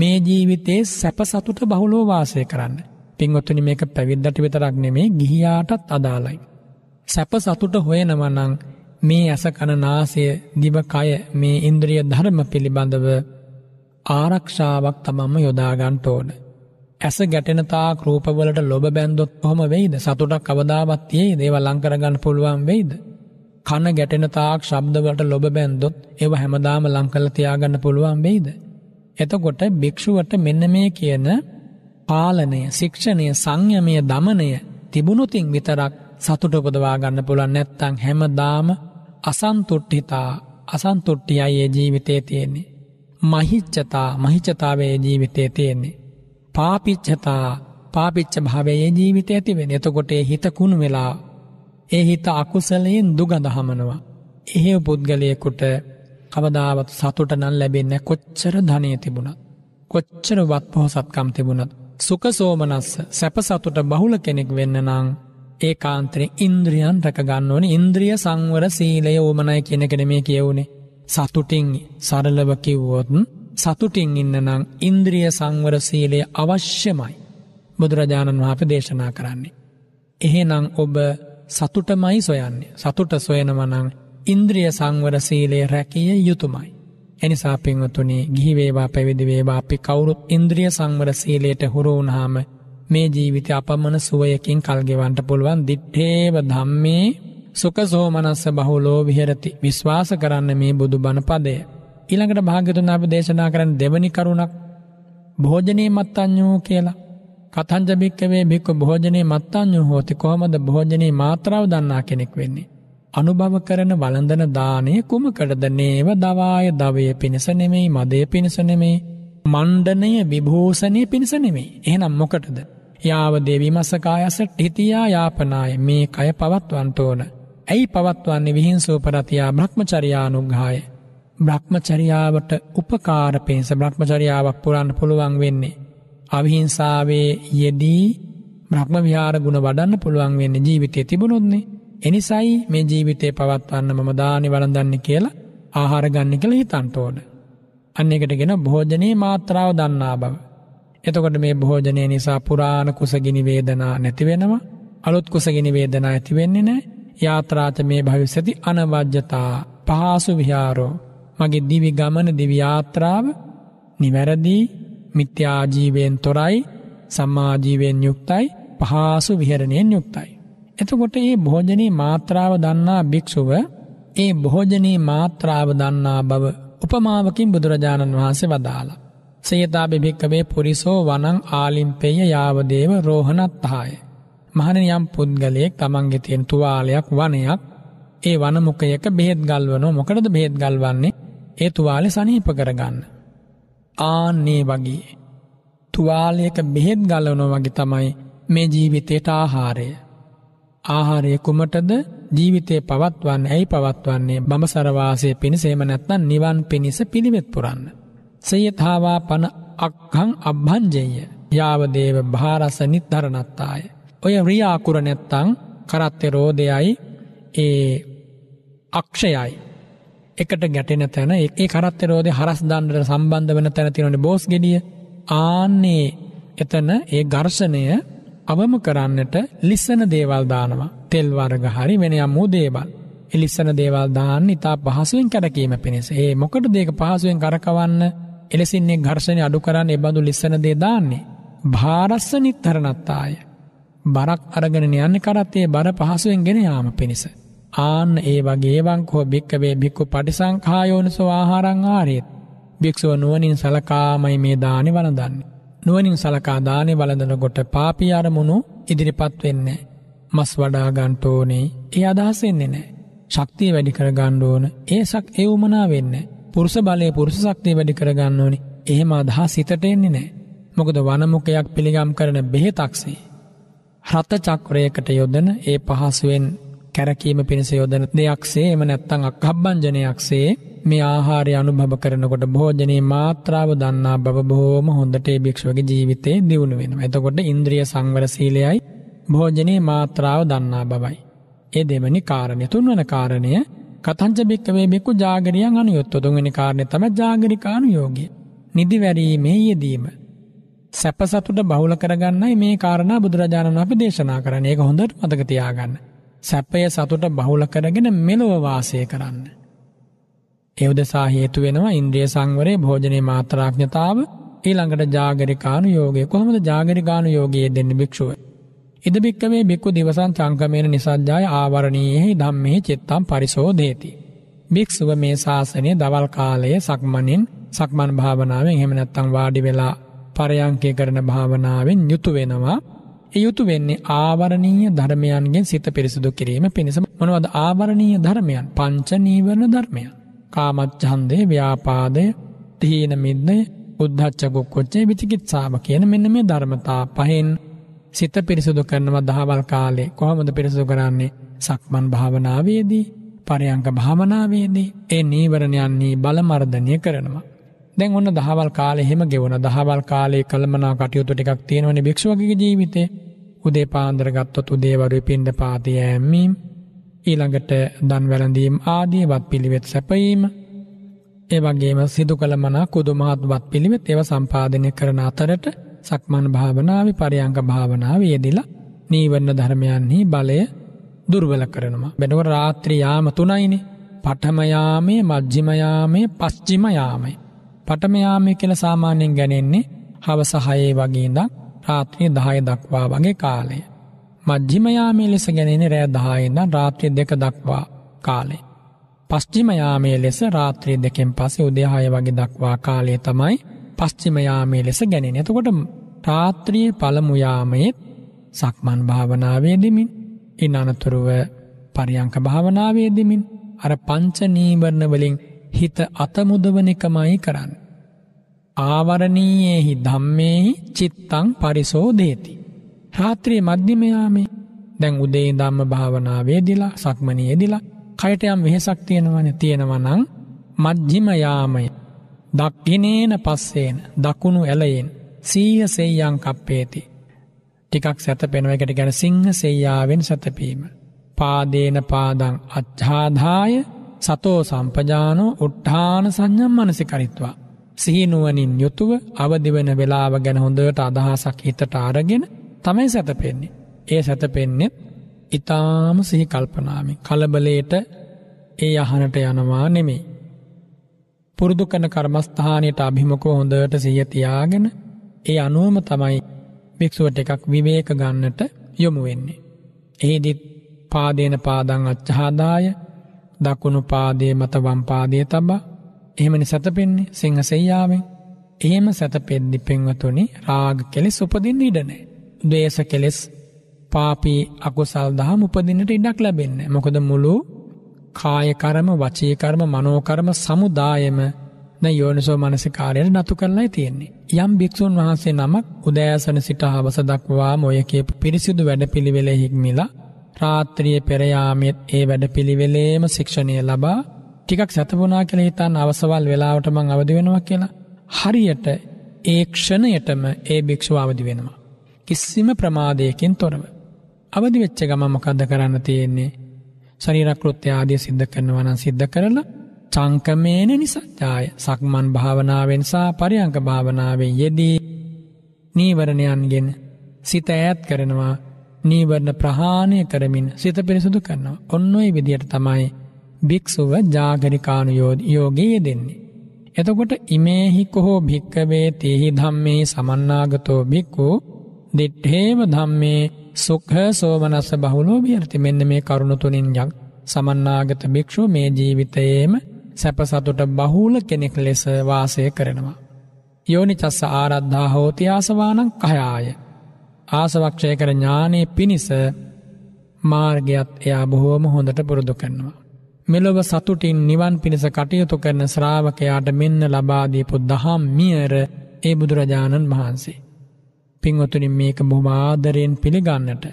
[SPEAKER 1] මේ ජීවිතයේ සැප සතුට බහුලෝ වාසය කරන්න. පින්වත්තුනි මේක පැවිද්දට විතරක් නෙමේ ගිහියාටත් අදාළයි. සැප සතුට හොයනවනං මේ ඇස කන නාසය දිවකය මේ ඉන්ද්‍රිය ධර්ම පිළිබඳව ආරක්ෂාවක් තමම යොදාගන්ට ඕන. ඇස ගැටෙන තාක් රූපවලට ලොබ බැන්දොත් කොහොම වෙයිද? සතුටක් අවදාවත් තියෙයිද? ඒවා ලං කරගන්න පුළුවන් වෙයිද? කන ගැටෙන තාක් ශබ්දවලට ලොබ බැන්දොත් ඒවා හැමදාම ලං කරලා තියාගන්න පුළුවන් වෙයිද? එතකොට භික්ෂුවට මෙන්න මේ කියන පාලනය, ශික්ෂණය, සංයමය, দমনය තිබුණුතින් විතරක් සතුට උපදවා ගන්න පුළුවන් නැත්නම් හැමදාම අසන්තුට්ඨිතා අසන්තුට්ඨියයි ජීවිතේ තියෙන්නේ. මහිච්ඡතා මහිච්ඡතාවේ ජීවිතේ තියෙන්නේ. පාපිච්චතා පාපිච්ච භාවයේ ජීවිත ඇතිවෙන එතකොට ඒ හිත කුණු වෙලා ඒ හිත අකුසලයෙන් දුගඳහමනවා. එහෙ පුද්ගලයෙකුට කවදාවත් සතුට නම් ලැබෙන්නේ කොච්චර ධනය තිබුණත්. කොච්චර වත් පොහොසත්කම් තිබුණත්. සුකසෝමනස්ස සැප සතුට බහුල කෙනෙක් වෙන්න නං ඒ කාන්තරේ ඉන්ද්‍රියන් රැකගන්න ඕන ඉන්ද්‍රිය සංවර සීලය ඕමනයි කෙනකෙන මේ කියවුණේ. සතුටින් සරලව කිව්වොතුන් සතුටින් ඉන්න නම් ඉන්ද්‍රිය සංවර සීලය අවශ්‍යමයි බුදුරජාණන් වහප දේශනා කරන්නේ. එහෙනම් ඔබ සතුටමයි සොයන්නේ සතුට සොයනවනං ඉන්ද්‍රිය සංවර සීලය රැකිය යුතුමයි. එනිසා පින්වතුනේ ගිහිවේවා පැවිදිවේවා අපි කවුරුත් ඉන්ද්‍රිය සංවර සීලයට හුරුවුණහාම මේ ජීවිත අපමන සුවයකින් කල්ගෙවන්ට පුළුවන් දිට්ඨේව ධම්මේ සුකසෝමනස්ස බහුලෝ විහරති විශ්වාස කරන්න මේ බුදු බණ පදය. ඊළඟට භාග්‍යතුන් අප දේශනා කරන දෙවනි කරුණක් භෝජනයේ මත්තඤ්ඤෝ කියලා. කතංජ භික්කවේ භික්ඛු භෝජනයේ මත්තඤ්ඤෝ හෝති කොහොමද භෝජනයේ මාත්‍රාව දන්නා කෙනෙක් වෙන්නේ? අනුභව කරන වළඳන දානය කුමකටද නේව දවාය දවය පිණිස නෙමෙයි මදය පිණිස නෙමෙයි මණ්ඩනය විභූෂණය පිණිස නෙමෙයි එහෙනම් මොකටද යාව දෙවිමසකායස ටිතියා යාපනාය මේ කය පවත්වන්ට ඕන ඇයි පවත්වන්නේ විහිංසෝපරතියා බ්‍රහ්මචර්යානුග්ඝාය බ්‍රහ්මචරියාවට උපකාර පිණිස බ්‍රහ්මචරියාවක් පුරන්න පුළුවන් වෙන්නේ. අවිහිංසාවේ යෙදී බ්‍රහ්ම විහාර ගුණ වඩන්න පුළුවන් වෙන්නේ ජීවිතයේ තිබුණොත්නේ. එනිසයි මේ ජීවිතේ පවත්වන්න මම දානි වළඳන්නේ කියලා ආහාර ගන්න කියලා හිතන්ට ඕන. අන්න එකටගෙන භෝජනයේ මාත්‍රාව දන්නා බව. එතකොට මේ භෝජනය නිසා පුරාණ කුසගිනි වේදනා නැති වෙනවා. අලුත් කුසගිනි වේදනා ඇති වෙන්නේ නැහැ. යාත්‍රාච මේ භවිෂති අනවජ්‍යතා පහසු විහාරෝ මගේ දිවි ගමන දිවි යාත්‍රාව නිවැරදි මිත්‍යාජීවයෙන් තොරයි සම්මාජීවයෙන් යුක්තයි පහසු විහරණයෙන් යුක්තයි. එතකොට ඒ භෝජනී මාත්‍රාව දන්නා භික්‍ෂුව ඒ භෝජනී මාත්‍රාව දන්නා බව උපමාවකින් බුදුරජාණන් වහන්සේ වදාලා. සේතාබි භික්කවේ පුරිසෝ වනං ආලිම්පෙය යාවදේව රෝහණත්තහාය. මහන යම් පුද්ගලයෙක් තමන්ගෙතියෙන් තුවාලයක් වනයක් ඒ වනමුකයක බෙහෙත් ගල්වනෝ මොකටද බෙහෙත් ගල්වන්නේ ඒ තුවාලෙ සනීප කරගන්න. ආන්නේ වගේ. තුවාලයක බෙහෙත් ගලවන වගේ තමයි මේ ජීවිතයට ආහාරය. ආහාරය කුමටද ජීවිතය පවත්වන්න ඇයි පවත්වන්නේ බඹසරවාසය පිණිසේම නැත්තන් නිවන් පිණිස පිළිවෙත් පුරන්න. සයථාවා පන අක්හං අභ්හන්ජය යාවදේව භාරස නිද්ධරනත්තාය. ඔය රියාකුර නැත්තං කරත්තෙ රෝධයයි ඒ අක්ෂයයි එකට ගැටෙන තැන ඒ කරත්තරෝධය හරස් දන්නට සම්බන්ධ වෙන තැන තියෙනට බෝස් ගෙඩිය ආන්නේ එතන ඒ ගර්ෂණය අවම කරන්නට ලිස්සන දේවල් දානවා තෙල් වර්ග හරි වෙන යම්මූ දේවල් එලිස්සන දේවල් දාන්න ඉතා පහසුවෙන් කැරකීම පිණිස ඒ මොකට දේක පහසුවෙන් කරකවන්න එලෙසින්නේ ඝර්ෂණය අඩු කරන්න එබඳු ලිස්සන දේ දාන්නේ භාරස්ස නිත්තරණත්තාය බරක් අරගෙන යන්නේ කරත්තේ බර පහසුවෙන් ගෙන යාම පිණිස ආන්න ඒ වගේ වංකෝ භික්කවේ භික්කු පටිසංඛායෝනසෝ ආහාරං ආරේත්. භික්ෂුව නුවණින් සලකාමයි මේ දානි වළඳන්නේ. නුවණින් සලකා දානි වළඳනකොට පාපී අරමුණු ඉදිරිපත් වෙන්නේ මස් වඩා ගන්න ඕනේ. ඒ අදහස් වෙන්නේ නැහැ. ශක්තිය වැඩි කර ගන්න ඕන. ඒසක් ඒ උමනා වෙන්නේ. පුරුෂ බලය පුරුෂ ශක්තිය වැඩි කර ගන්න ඕනේ. එහෙම අදහස් හිතට එන්නේ නැහැ. මොකද වනමුකයක් පිළිගම් කරන බෙහෙතක්සේ. රත චක්‍රයකට යොදන ඒ පහසුවෙන් කැරකීම පිණිස යොදන දෙයක්සේ එම නැත්තං අක්හබ්බංජනයක්සේ මේ ආහාරය අනුභව කරනකොට භෝජනයේ මාත්‍රාව දන්නා බව බොහෝම හොඳට ඒ භික්ෂුවගේ ජීවිතේ දියුණු වෙනවා. එතකොට ඉන්ද්‍රිය සංවර සීලයයි භෝජනයේ මාත්‍රාව දන්නා බවයි. ඒ දෙවැනි කාරණය තුන්වන කාරණය කතංච භික්කවේ බික්කු ජාගරියන් අනුයුත්ව තුන්වෙනි කාරණය තමයි ජාගරිකානුයෝගය. නිදිවැරීමේ යෙදීම සැප සතුට බහුල කරගන්නයි මේ කාරණා බුදුරජාණන් අපි දේශනා කරන්නේ. ඒක හොඳට මතක තියාගන්න. සැපය සතුට බහුල කරගෙන මෙලොව වාසය කරන්න. ඒ උදෙසා හේතු වෙනවා ඉන්ද්‍රිය සංවරයේ භෝජනේ මාත්‍රාඥතාව ඊළඟට ජාගරිකානු යෝගය කොහොමද ජාගරිකානු යෝගයේ දෙන්නේ භික්ෂුව ඉද භික්කවේ බික්කු දිවසන් චංකමේන නිසජ්ජාය ආවරණීයෙහි ධම්මේ චිත්තම් පරිසෝදේති භික්ෂුව මේ ශාසනයේ දවල් කාලයේ සක්මණෙන් සක්මන් භාවනාවෙන් එහෙම නැත්නම් වාඩි වෙලා පරයන්කේ කරන භාවනාවෙන් යුතුය වෙනවා යුතු වෙන්නේ ආවරණීය ධර්මයන්ගෙන් සිත පිරිසුදු කිරීම පිණිස මොනවද ආවරණීය ධර්මයන්? පංච නීවරණ ධර්මයන්. කාමච්ඡන්දේ, ව්‍යාපාදේ, තීන මිද්දේ, උද්ධච්ච කුක්කුච්චේ විචිකිච්ඡාව කියන මෙන්න මේ ධර්මතා පහෙන් සිත පිරිසුදු කරනවා දහවල් කාලේ. කොහොමද පිරිසුදු කරන්නේ? සක්මන් භාවනාවේදී, පරයන්ක භාවනාවේදී ඒ නීවරණයන් නී බලමර්ධනය කරනවා. දැන් ඔන්න දහවල් කාලේ එහෙම ගෙවන දහවල් කාලේ කළමනා කටයුතු ටිකක් තියෙනවනේ භික්ෂුවකගේ ජීවිතේ. උදේ පාන්දර ගත්තොත් උදේ වරුවේ පින්ඳ පාතේ යෑමීම් ඊළඟට දන් වැළඳීම් ආදී වත් පිළිවෙත් සැපයීම ඒ වගේම සිදු කළ මනා කුදුමහත් වත් පිළිවෙත් ඒව සම්පාදනය කරන අතරට සක්මන් භාවනාව පරියංග භාවනාව යෙදිලා නීවරණ ධර්මයන්හි බලය දුර්වල කරනවා. බෙනකොට රාත්‍රී යාම තුනයිනේ. පඨම යාමේ, මජ්ක්‍ධිම යාමේ, පස්චිම යාමේ. පටමයාමය කියල සාමාන්‍යයෙන් ගැනෙන්නේ හවස හයේ වගේද රාත්‍රිය දහය දක්වා වගේ කාලය. මජ්ජිමයාමේ ලෙස ගැනෙන රෑ දහයින්න රාත්‍රිය දෙක දක්වා කාලේ. පස්්චිමයාමේ ලෙස රාත්‍රී දෙකෙන් පසේ උදයහය වගේ දක්වා කාලේ තමයි පස්්චිමයාමේ ලෙස ගැනෙන එතකොට රාත්‍රී පළමුයාමයත් සක්මන් භාවනාවේදමින් ඉන් අනතුරුව පරියංක භාවනාවේදමින් අර පංච නීවරණවලින් හිත අතමුදවන එකමයි කරන්න. ආවරණීයේහි ධම්මේහි චිත්තං පරිසෝදේති. රාත්‍රියේ මධ්‍යමයාමේ දැන් උදේ ධම්ම භාවනාවේදීලා සක්මණේදීලා කයට යම් වෙහසක් තියෙනවනේ තියෙනවා නම් මධ්‍යම යාමය දක්ඛිනේන පස්සේන දකුණු ඇලයෙන් සීහ සෙය්‍යං කප්පේති ටිකක් සැතපෙන එකට කියන සිංහ සෙය්‍යාවෙන් සැතපීම පාදේන පාදං අච්ඡාදාය සතෝ සම්පජානෝ උට්ඨාන සංඥම් මනසිකරිත්වා. සිහිනුවනින් යුතුව අවදිවෙන වෙලාව ගැන හොඳට අදහසක් හිතට ආරගෙන තමයි සැතපෙන්නේ. ඒ සැතපෙන්නේ ඉතාම සිහි කල්පනාමි කලබලයට ඒ අහනට යනවා නෙමේ. පුරුදු කන කර්මස්ථානයට අභිමකව හොඳට සියතියාගෙන ඒ අනුවම තමයි භික්‍ෂුවට එකක් විවේක ගන්නට යොමු වෙන්නේ. එහිදිත් පාදේන පාදං අච්චහාදාය දකුණු පාදය මත වම්පාදය තබා එහෙමනි සැතපෙන්නේ සිංහ සෙයාාවෙන් එහෙම සැතපෙද්දි පෙන්වතුනි රාග කෙලෙස් උපදින්න ඉඩනෑ. දේශ කෙලෙස් පාපී අකුසල් දහම් උපදින්නට ඉඩක් ලැබෙන්න මොකද මුළු කායකරම වචීකර්ම මනෝකර්ම සමුදායම න යෝනිසෝ මනසිකාරයට නතු කරලා තියෙන්නේ. යම් භික්‍ෂූන් වහන්සේ නමක් උදෑසන සිට හවස දක්වා මොයකේපු පිරිසිදු වැඩ පිළිවෙල හික්මිලා රාත්‍රිය පෙරයාමෙත් ඒ වැඩ පිළිවෙලේම ශික්ෂණය ලබා ටිකක් සැතපුනා කළ හිතන් අවසවල් වෙලාවට මං අවදි වෙනවා කියලා. හරියට ඒ ක්ෂණයටම ඒ භික්ෂුව අවදි වෙනවා. කිසිම ප්‍රමාදයකින් තොරව. අවදි වෙච්ච ගම මොකක්ද කරන්න තියෙන්නේ. ශරීරකෘත්‍ය ආදිය සිද්ධ කරනවා නම් සිද්ධ කරලා චංකමේන නිසජ්ජාය සක්මන් භාවනාවෙන් සහ පරියංක භාවනාවෙන් යෙදී නීවරණයන්ගෙන් සිත ඈත් කරනවා නීවරණ ප්‍රහාණය කරමින් සිත පිරිසුදු කරනවා. ඔන්න ඔය විදියට තමයි භික්ෂුව ජාගරිකානු යෝගයේ දෙන්නේ. එතකොට ඉමේහි කොහෝ භික්කවේ තෙහි ධම්මේ සමන්නාගතෝ භික්කු දිට්ඨේව ධම්මේ සුඛ සෝමනස්ස බහුලෝ විහෙරති මෙන්න මේ කරුණ තුنين යම් සමන්නාගත භික්ෂුව මේ ජීවිතයේම සැප සතුට බහුල කෙනෙක් ලෙස වාසය කරනවා යෝනිචස්ස ආරද්ධා හෝති ආසවානං කයාය ආසවක්ෂය කර ඥානයේ පිණිස මාර්ගයත් එයා බොහෝම හොඳට පුරුදු කරනවා. මෙලොව සතුටින් නිවන් පිණිස කටයුතු කරන ශ්‍රාවකයාට මෙන්න ලබාදීපු දහම් මියර ඒ බුදුරජාණන් වහන්සේ. පින්වතුනි මේක බොමාදරයෙන් පිළිගන්නට.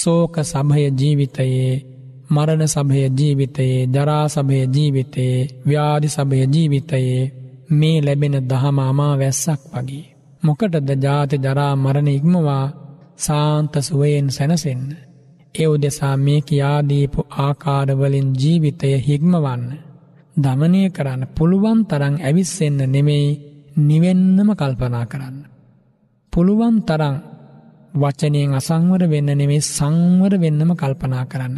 [SPEAKER 1] සෝක සභය ජීවිතයේ මරණ සභය ජීවිතයේ ජරා සභය ජීවිතයේ ව්‍යාධි සභය ජීවිතයේ මේ ලැබෙන දහම අමා වැස්සක් වගේ. මොකටද ජාති ජරා මරණ ඉක්මවා සාන්ත සුවයෙන් සැනසෙන්න. එව් දෙසා මේ කියාදීපු ආකාරවලින් ජීවිතය හික්මවන්න. දමනය කරන්න පුළුවන් තරං ඇවිස්සෙන්න නෙමෙයි නිවෙන්නම කල්පනා කරන්න. පුළුවන් තරං වචනයෙන් අසංවර වෙන්න නෙමේ සංවර වෙන්නම කල්පනා කරන්න.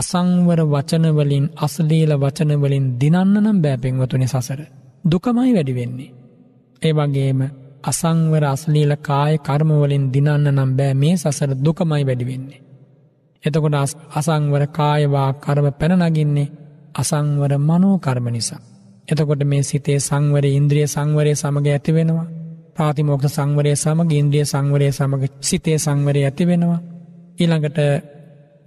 [SPEAKER 1] අසංවර වචනවලින් අසලීල වචනවලින් දිනන්න නම් බෑපෙන්වතුනි සසර. දුකමයි වැඩිවෙන්නේ. ඒ වගේම අසංවර අස්ලීල කාය කර්මවලින් දිනන්න නම් බෑ මේ සසර දුකමයි වැඩිවෙන්නේ. එතකොට අසංවර කායවා කරම පැනනගින්නේ අසංවර මනෝ කර්ම නිසා. එතකොට මේ සිතේ සංවර ඉන්ද්‍රිය සංවරය සමඟ ඇතිවෙනවා. ප්‍රාතිමෝක්ෂ සංවරය සමග ඉන්ද්‍රිය සංවරය සමඟ සිතේ සංවරය ඇතිවෙනවා. ඊළඟට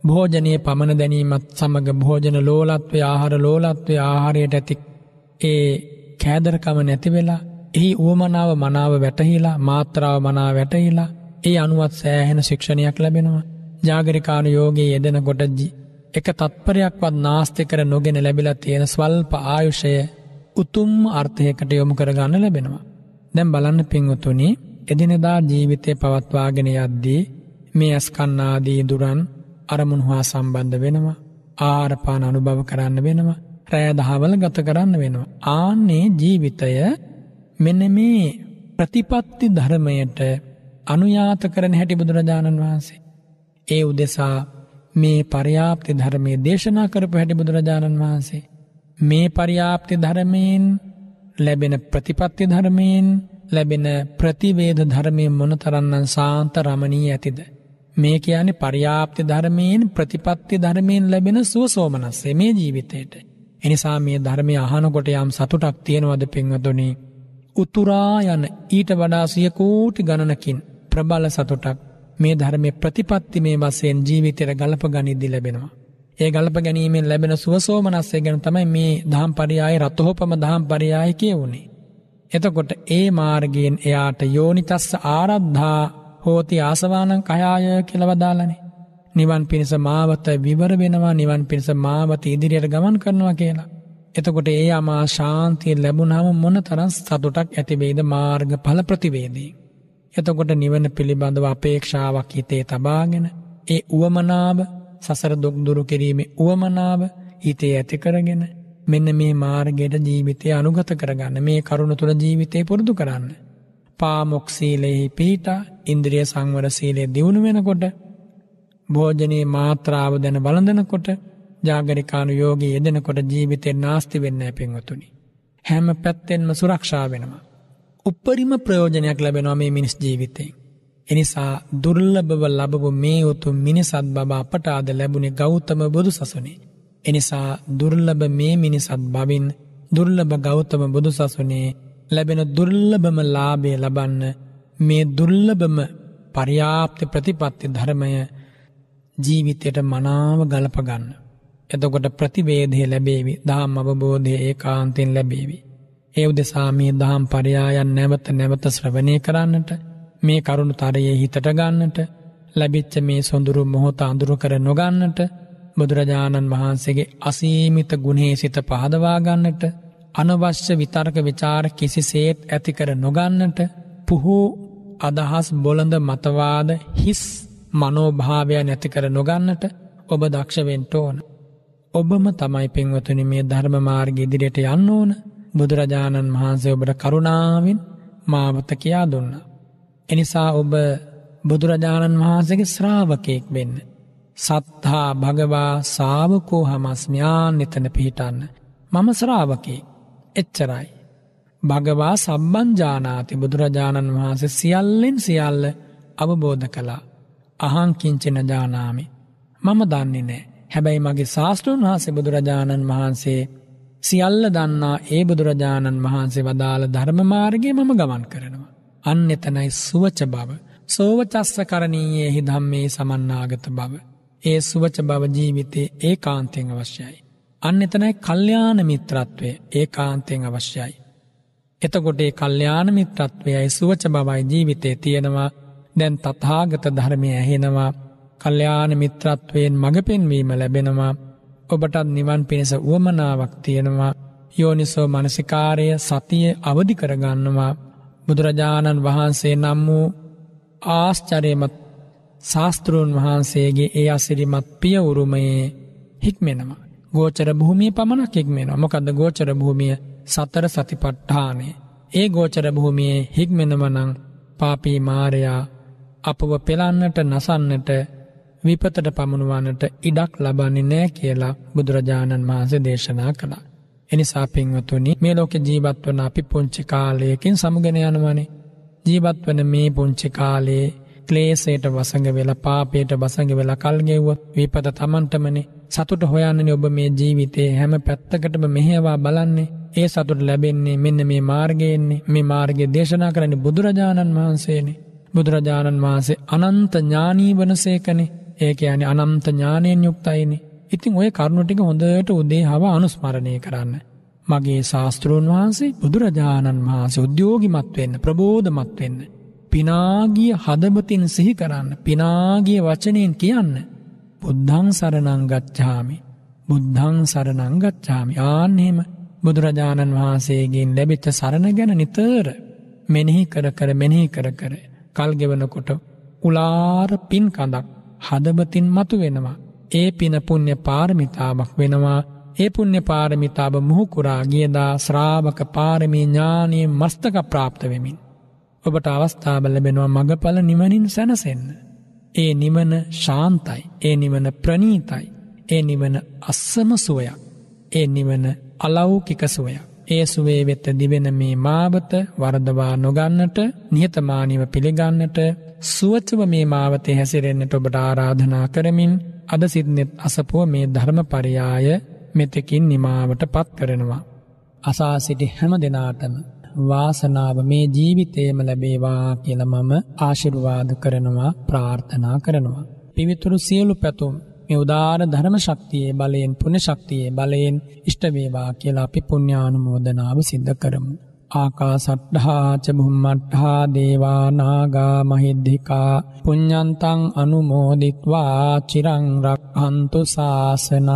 [SPEAKER 1] භෝජනය පමණ දැනීමත් සමඟ භෝජන ලෝලත්වය ආහාර ලෝලත්වය ආහාරයට ඇති ඒ කෑදරකම නැතිවෙලා එහි ඌමනාව මනාව වැටහිලා මාත්‍රාව මනාව වැටහිලා ඒ අනුවත් සෑහෙන ශික්ෂණයක් ලැබෙනවා. ජාගරිකානු යෝගයේ යෙදෙන ගොඩජ්ජි එක තත්පරයක්වත් නාස්ති කර නොගෙන ලැබිලා තියෙන ස්වල්ප ආයුෂය උතුම් අර්ථයකට යොමු කරගන්න ලැබෙනවා. දැන් බලන්න පින්වතුනි එදිනෙදා ජීවිතය පවත්වාගෙන යද්දී මේ ඇස්කන්නාදී දුරන් අරමුණු හා සම්බන්ධ වෙනවා. ආරපාන අනුභව කරන්න වෙනවා. රෑ දහවල ගත කරන්න වෙනවා. ආන්නේ ජීවිතය මෙන්න මේ ප්‍රතිපත්ති ධර්මයට අනුයාත කරන හැටි බුදුරජාණන් වහන්සේ. ඒ උදෙසා මේ පරියාප්ති ධර්මයේ දේශනා කරපු හැටි බුදුරජාණන් වහන්සේ. මේ පරියාප්ති ධර්මයෙන් ලැබෙන ප්‍රතිපත්ති ධර්මයෙන් ලැබෙන ප්‍රතිවේද ධර්මය මොනතරන්නම් සාන්ත රමණී ඇතිද. මේ කියන්නේ පරියාප්ති ධර්මයෙන් ප්‍රතිපත්ති ධර්මයෙන් ලැබෙන සුවසෝමනස්සේ මේ ජීවිතයට. එනිසා මේ ධර්මය අහනකොට යම් සතුටක් තියෙනවද පින්වතුනි උතුරා යන ඊට වඩා සිය කෝටි ගණනකින් ප්‍රබල සතුටක් මේ ධර්මයේ ප්‍රතිපත්තිමේ වශයෙන් ජීවිතයට ගලප ගනිද්දී ලැබෙනවා. ඒ ගලප ගැනීමෙන් ලැබෙන සුවසෝමනස්සය ගැන තමයි මේ දහම් පරියාය රතෝපම දහම් පරියාය කියවුනේ. එතකොට ඒ මාර්ගයෙන් එයාට යෝනිතස්ස ආරද්ධා හෝති ආසවානං කයාය කියලා වදාළනේ. නිවන් පිණිස මාවත විවර වෙනවා නිවන් පිණිස මාවත ඉදිරියට ගමන් කරනවා කියලා. එතකොට ඒ අමා ශාන්තිය ලැබුණාම මොන තරම් සතුටක් ඇතිවේද මාර්ගඵල ප්‍රතිවේදී. එතකොට නිවන පිළිබඳව අපේක්ෂාවක් හිතේ තබාගෙන ඒ උවමනාව සසර දුක් දුරු කිරීමේ උවමනාව හිතේ ඇති කරගෙන මෙන්න මේ මාර්ගයට ජීවිතය අනුගත කරගන්න මේ කරුණ තුළ ජීවිතය පුරුදු කරන්න. පාමොක් සීලෙහි පිහිට ඉන්ද්‍රිය සංවර සීලය දියුණු වෙනකොට භෝජනයේ මාත්‍රාව දැන බලඳනකොට ජාගරිකානුයෝගී යෙදෙනකොට ජීවිතෙන් නාස්ති වෙන්න පින්වතුනි. හැම පැත්තෙන්ම සුරක්ෂා වෙනවා. උපරිම ප්‍රයෝජනයක් ලැබෙනවා මේ මිනිස් ජීවිතයෙන්. එනිසා දුර්ලභව ලැබපු මේ උතුම් මිනිසත් බව අපට අද ලැබුණේ ගෞතම බුදු සසුනේ. එනිසා දුර්ලභ මේ මිනිසත් බවින් දුර්ලභ ගෞතම බුදු සසුනේ ලැබෙන දුර්ලභම ලාභය ලබන්න මේ දුර්ලභම පරියාප්ති ප්‍රතිපත්ති ධර්මය ජීවිතයට මනාව ගලප ගන්න. එතකොට ප්‍රතිවේදය ලැබේවි දහම් අවබෝධය ඒකාන්තයෙන් ලැබේවි. ඒ උදෙසා මේ දහම් පරයායන් නැවත නැවත ශ්‍රවණය කරන්නට මේ කරුණු තරයේ හිතට ගන්නට ලැබිච්ච මේ සොඳුරු මොහොත අඳුරු කර නොගන්නට බුදුරජාණන් වහන්සේගේ අසීමිත ගුණේ සිත පහදවාගන්නට අනවශ්‍ය විතර්ක විචාර කිසිසේත් ඇති කර නොගන්නට පුහු අදහස් බොළඳ මතවාද හිස් මනෝභාවය නැති කර නොගන්නට ඔබ දක්ෂවෙන්ට ඕන. ඔබම තමයි පින්වතුනි මේ ධර්ම මාර්ග ඉදිරියට යන්න ඕන බුදුරජාණන් වහන්සේ ඔබට කරුණාවෙන් මාවත කියා දුන්නා. එනිසා ඔබ බුදුරජාණන් වහන්සේගේ ශ්‍රාවකයෙක් වෙන්න. සත්හා භගවා සාවකෝ හමස්මයාන් එතන පිහිටන්න. මම ශ්‍රාවකයෙක්. එච්චරයි. භගවා සම්බන්ජානාති බුදුරජාණන් වහන්සේ සියල්ලෙන් සියල්ල අවබෝධ කළා. අහංකින්චෙන ජානාමි. මම දන්නේ නෑ. හැබැයි මගේ ශාස්තෘන් වහන්සේ බුදුරජාණන් වහන්සේ සියල්ල දන්නා ඒ බුදුරජාණන් වහන්සේ වදාළ ධර්මමාර්ගය මම ගමන් කරනවා. අන්න එතනයි සුවච බව සෝවචස්ස කරණීයේ හිදම්මේ සමන්නාගත බව. ඒ සුවච බව ජීවිතේ ඒ කාන්තයෙන් අවශ්‍යයි. අන්න එතනයි කල්්‍යාන මිත්‍රත්වය ඒ කාන්තයෙන් අවශ්‍යයි. එතකොට ඒ කල්්‍යාන මිත්‍රත්වයයි සුවච බවයි ජීවිතේ තියෙනවා දැන් තතාගත ධර්මය ඇහෙනවා කල්්‍යයාන මිත්‍රත්වයෙන් මඟ පෙන්වීම ලැබෙනවා ඔබටත් නිවන් පිණිස වුවමනාවක් තියෙනවා යෝනිසෝ මනසිකාරය සතිය අවධි කරගන්නවා බුදුරජාණන් වහන්සේ නම් වූ ආශ්චරයමත් ශාස්තෘන් වහන්සේගේ ඒ අසිරිමත් පිය උරුමයේ හික්මෙනවා ගෝචර භූමිය පමණක් හික්මෙනවා මොකද ගෝචර භූමිය සතර සතිපට්ඨානේ ඒ ගෝචර භූමියේ හික්මෙනවනං පාපී මාරයා අපව පෙළන්නට නසන්නට විපතට පමුණුවන්නට ඉඩක් ලබන්නේ නෑ කියලා බුදුරජාණන් වහන්සේ දේශනා කළා. එනිසා පින්වතුනි මේ ලෝක ජීවත්වන අපි පුංචි කාලයකින් සමුගෙන යනවනේ. ජීවත්වන මේ පුංචි කාලයේ ක්ලේසේට වසඟ වෙලා පාපේට වසඟ වෙලා කල්ගෙව්වොත් විපත තමන්ටමනේ සතුට හොයන්නේ ඔබ මේ ජීවිතේ හැම පැත්තකටම මෙහෙවා බලන්නේ ඒ සතුට ලැබෙන්නේ මෙන්න මේ මාර්ගයෙන්නේ මේ මාර්ගය දේශනා කරන්නේ බුදුරජාණන් වහන්සේනේ බුදුරජාණන් වහන්සේ අනන්ත ඥානී වනසේකනේ ඒ කියන්නේ අනන්ත ඥාණයෙන් යුක්තයිනේ. ඉතින් ওই කරුණ ටික හොඳට උදේහව අනුස්මරණය කරන්න. මගේ ශාස්ත්‍රෝන් වහන්සේ බුදුරජාණන් වහන්සේ උද්‍යෝගිමත් වෙන්න ප්‍රබෝධමත් වෙන්න පිනාගිය හදවතින් සිහි කරන්න පිනාගිය වචනයෙන් කියන්න බුද්ධං සරණං ගච්ඡාමි බුද්ධං සරණං ගච්ඡාමි ආන්නේම බුදුරජාණන් වහන්සේගෙන් ලැබිච්ච සරණ ගැන නිතර මෙනෙහි කර කර මෙනෙහි කර කර කල් ගෙවනකොට උලාර පින් කඳක් හදවතින් මතුවෙනවා. ඒ පින පුණ්‍ය පාරමිතාවක් වෙනවා. ඒ පුණ්‍ය පාරමිතාව මුහුකුරා ගියදා ශ්‍රාවක පාරමී ඥානීය මස්තක ප්‍රාප්ත වෙමින් ඔබට අවස්ථාව ලැබෙනවා මගඵල නිවනින් සැනසෙන්න. ඒ නිවන ශාන්තයි. ඒ නිවන ප්‍රණීතයි. ඒ නිවන අස්සම සුවයක්. ඒ නිවන අලෞකික සුවයක්. ඒ සුවේ වෙත දිවෙන මේ මාවත වරදවා නොගන්නට නිහතමානීව පිළිගන්නට සුවචව මේ මාවතේ හැසිරෙන්නට ඔබට ආරාධනා කරමින් අද සිද්නෙත් අසපුව මේ ධර්ම පරියාය මෙතකින් නිමාවට පත් කරනවා. අසා සිටි හැම දෙනාටම වාසනාව මේ ජීවිතේම ලැබේවා කියල මම ආශිරුවාද කරනවා ප්‍රාර්ථනා කරනවා. පිවිතුරු සියලු පැතුම් මේ උදාන ධර්ම ශක්තියේ බලයෙන් පුණ්‍ය ශක්තියේ බලයෙන් ඉෂ්ට වේවා කියලා අපි පුණ්‍යානුමෝදනාව සිද්ධ කරමු. ආකාසට්ඨා ච බුම්මට්ඨා දේවා නාග මහිද්దికා පුඤ්ඤන්තං අනුමෝදිත්වා චිරං රක්ඛන්තු සාසනං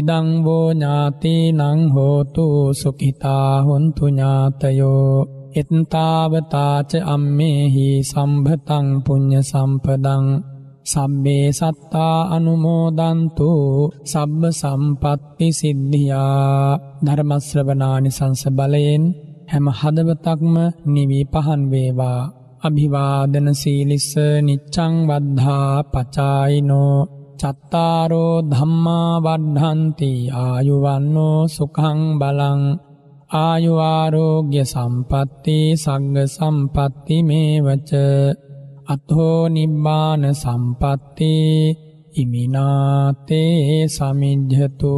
[SPEAKER 1] ඉදං වෝ ඥාතිනං හෝතු සුඛිතා හොන්තු ඥාතයෝ එත්තාවතා ච අම්මේහි සම්භතං පුඤ්ඤ සම්පදං සබ්බේ සත්තා අනුමෝදන්තු සබ්බ සම්පත්ති සිද්ධියා ධර්මශ්‍රවනානි සංස බලයෙන් හැම හදවතක්ම නිවී පහන් වේවා අභිවාදන සීලිස නිච්ඡං වද්ධා පචායිනෝ චත්තාරෝ ධම්මා වද්ධන්ති ආයුවන්නෝ සුඛං බලං ආයු ආරෝග්‍ය සම්පatti සංඝ සම්පatti මේවච අතෝ නිබ්බාන සම්පත්තේ ඉමිනාතේ සමිජ්ජතු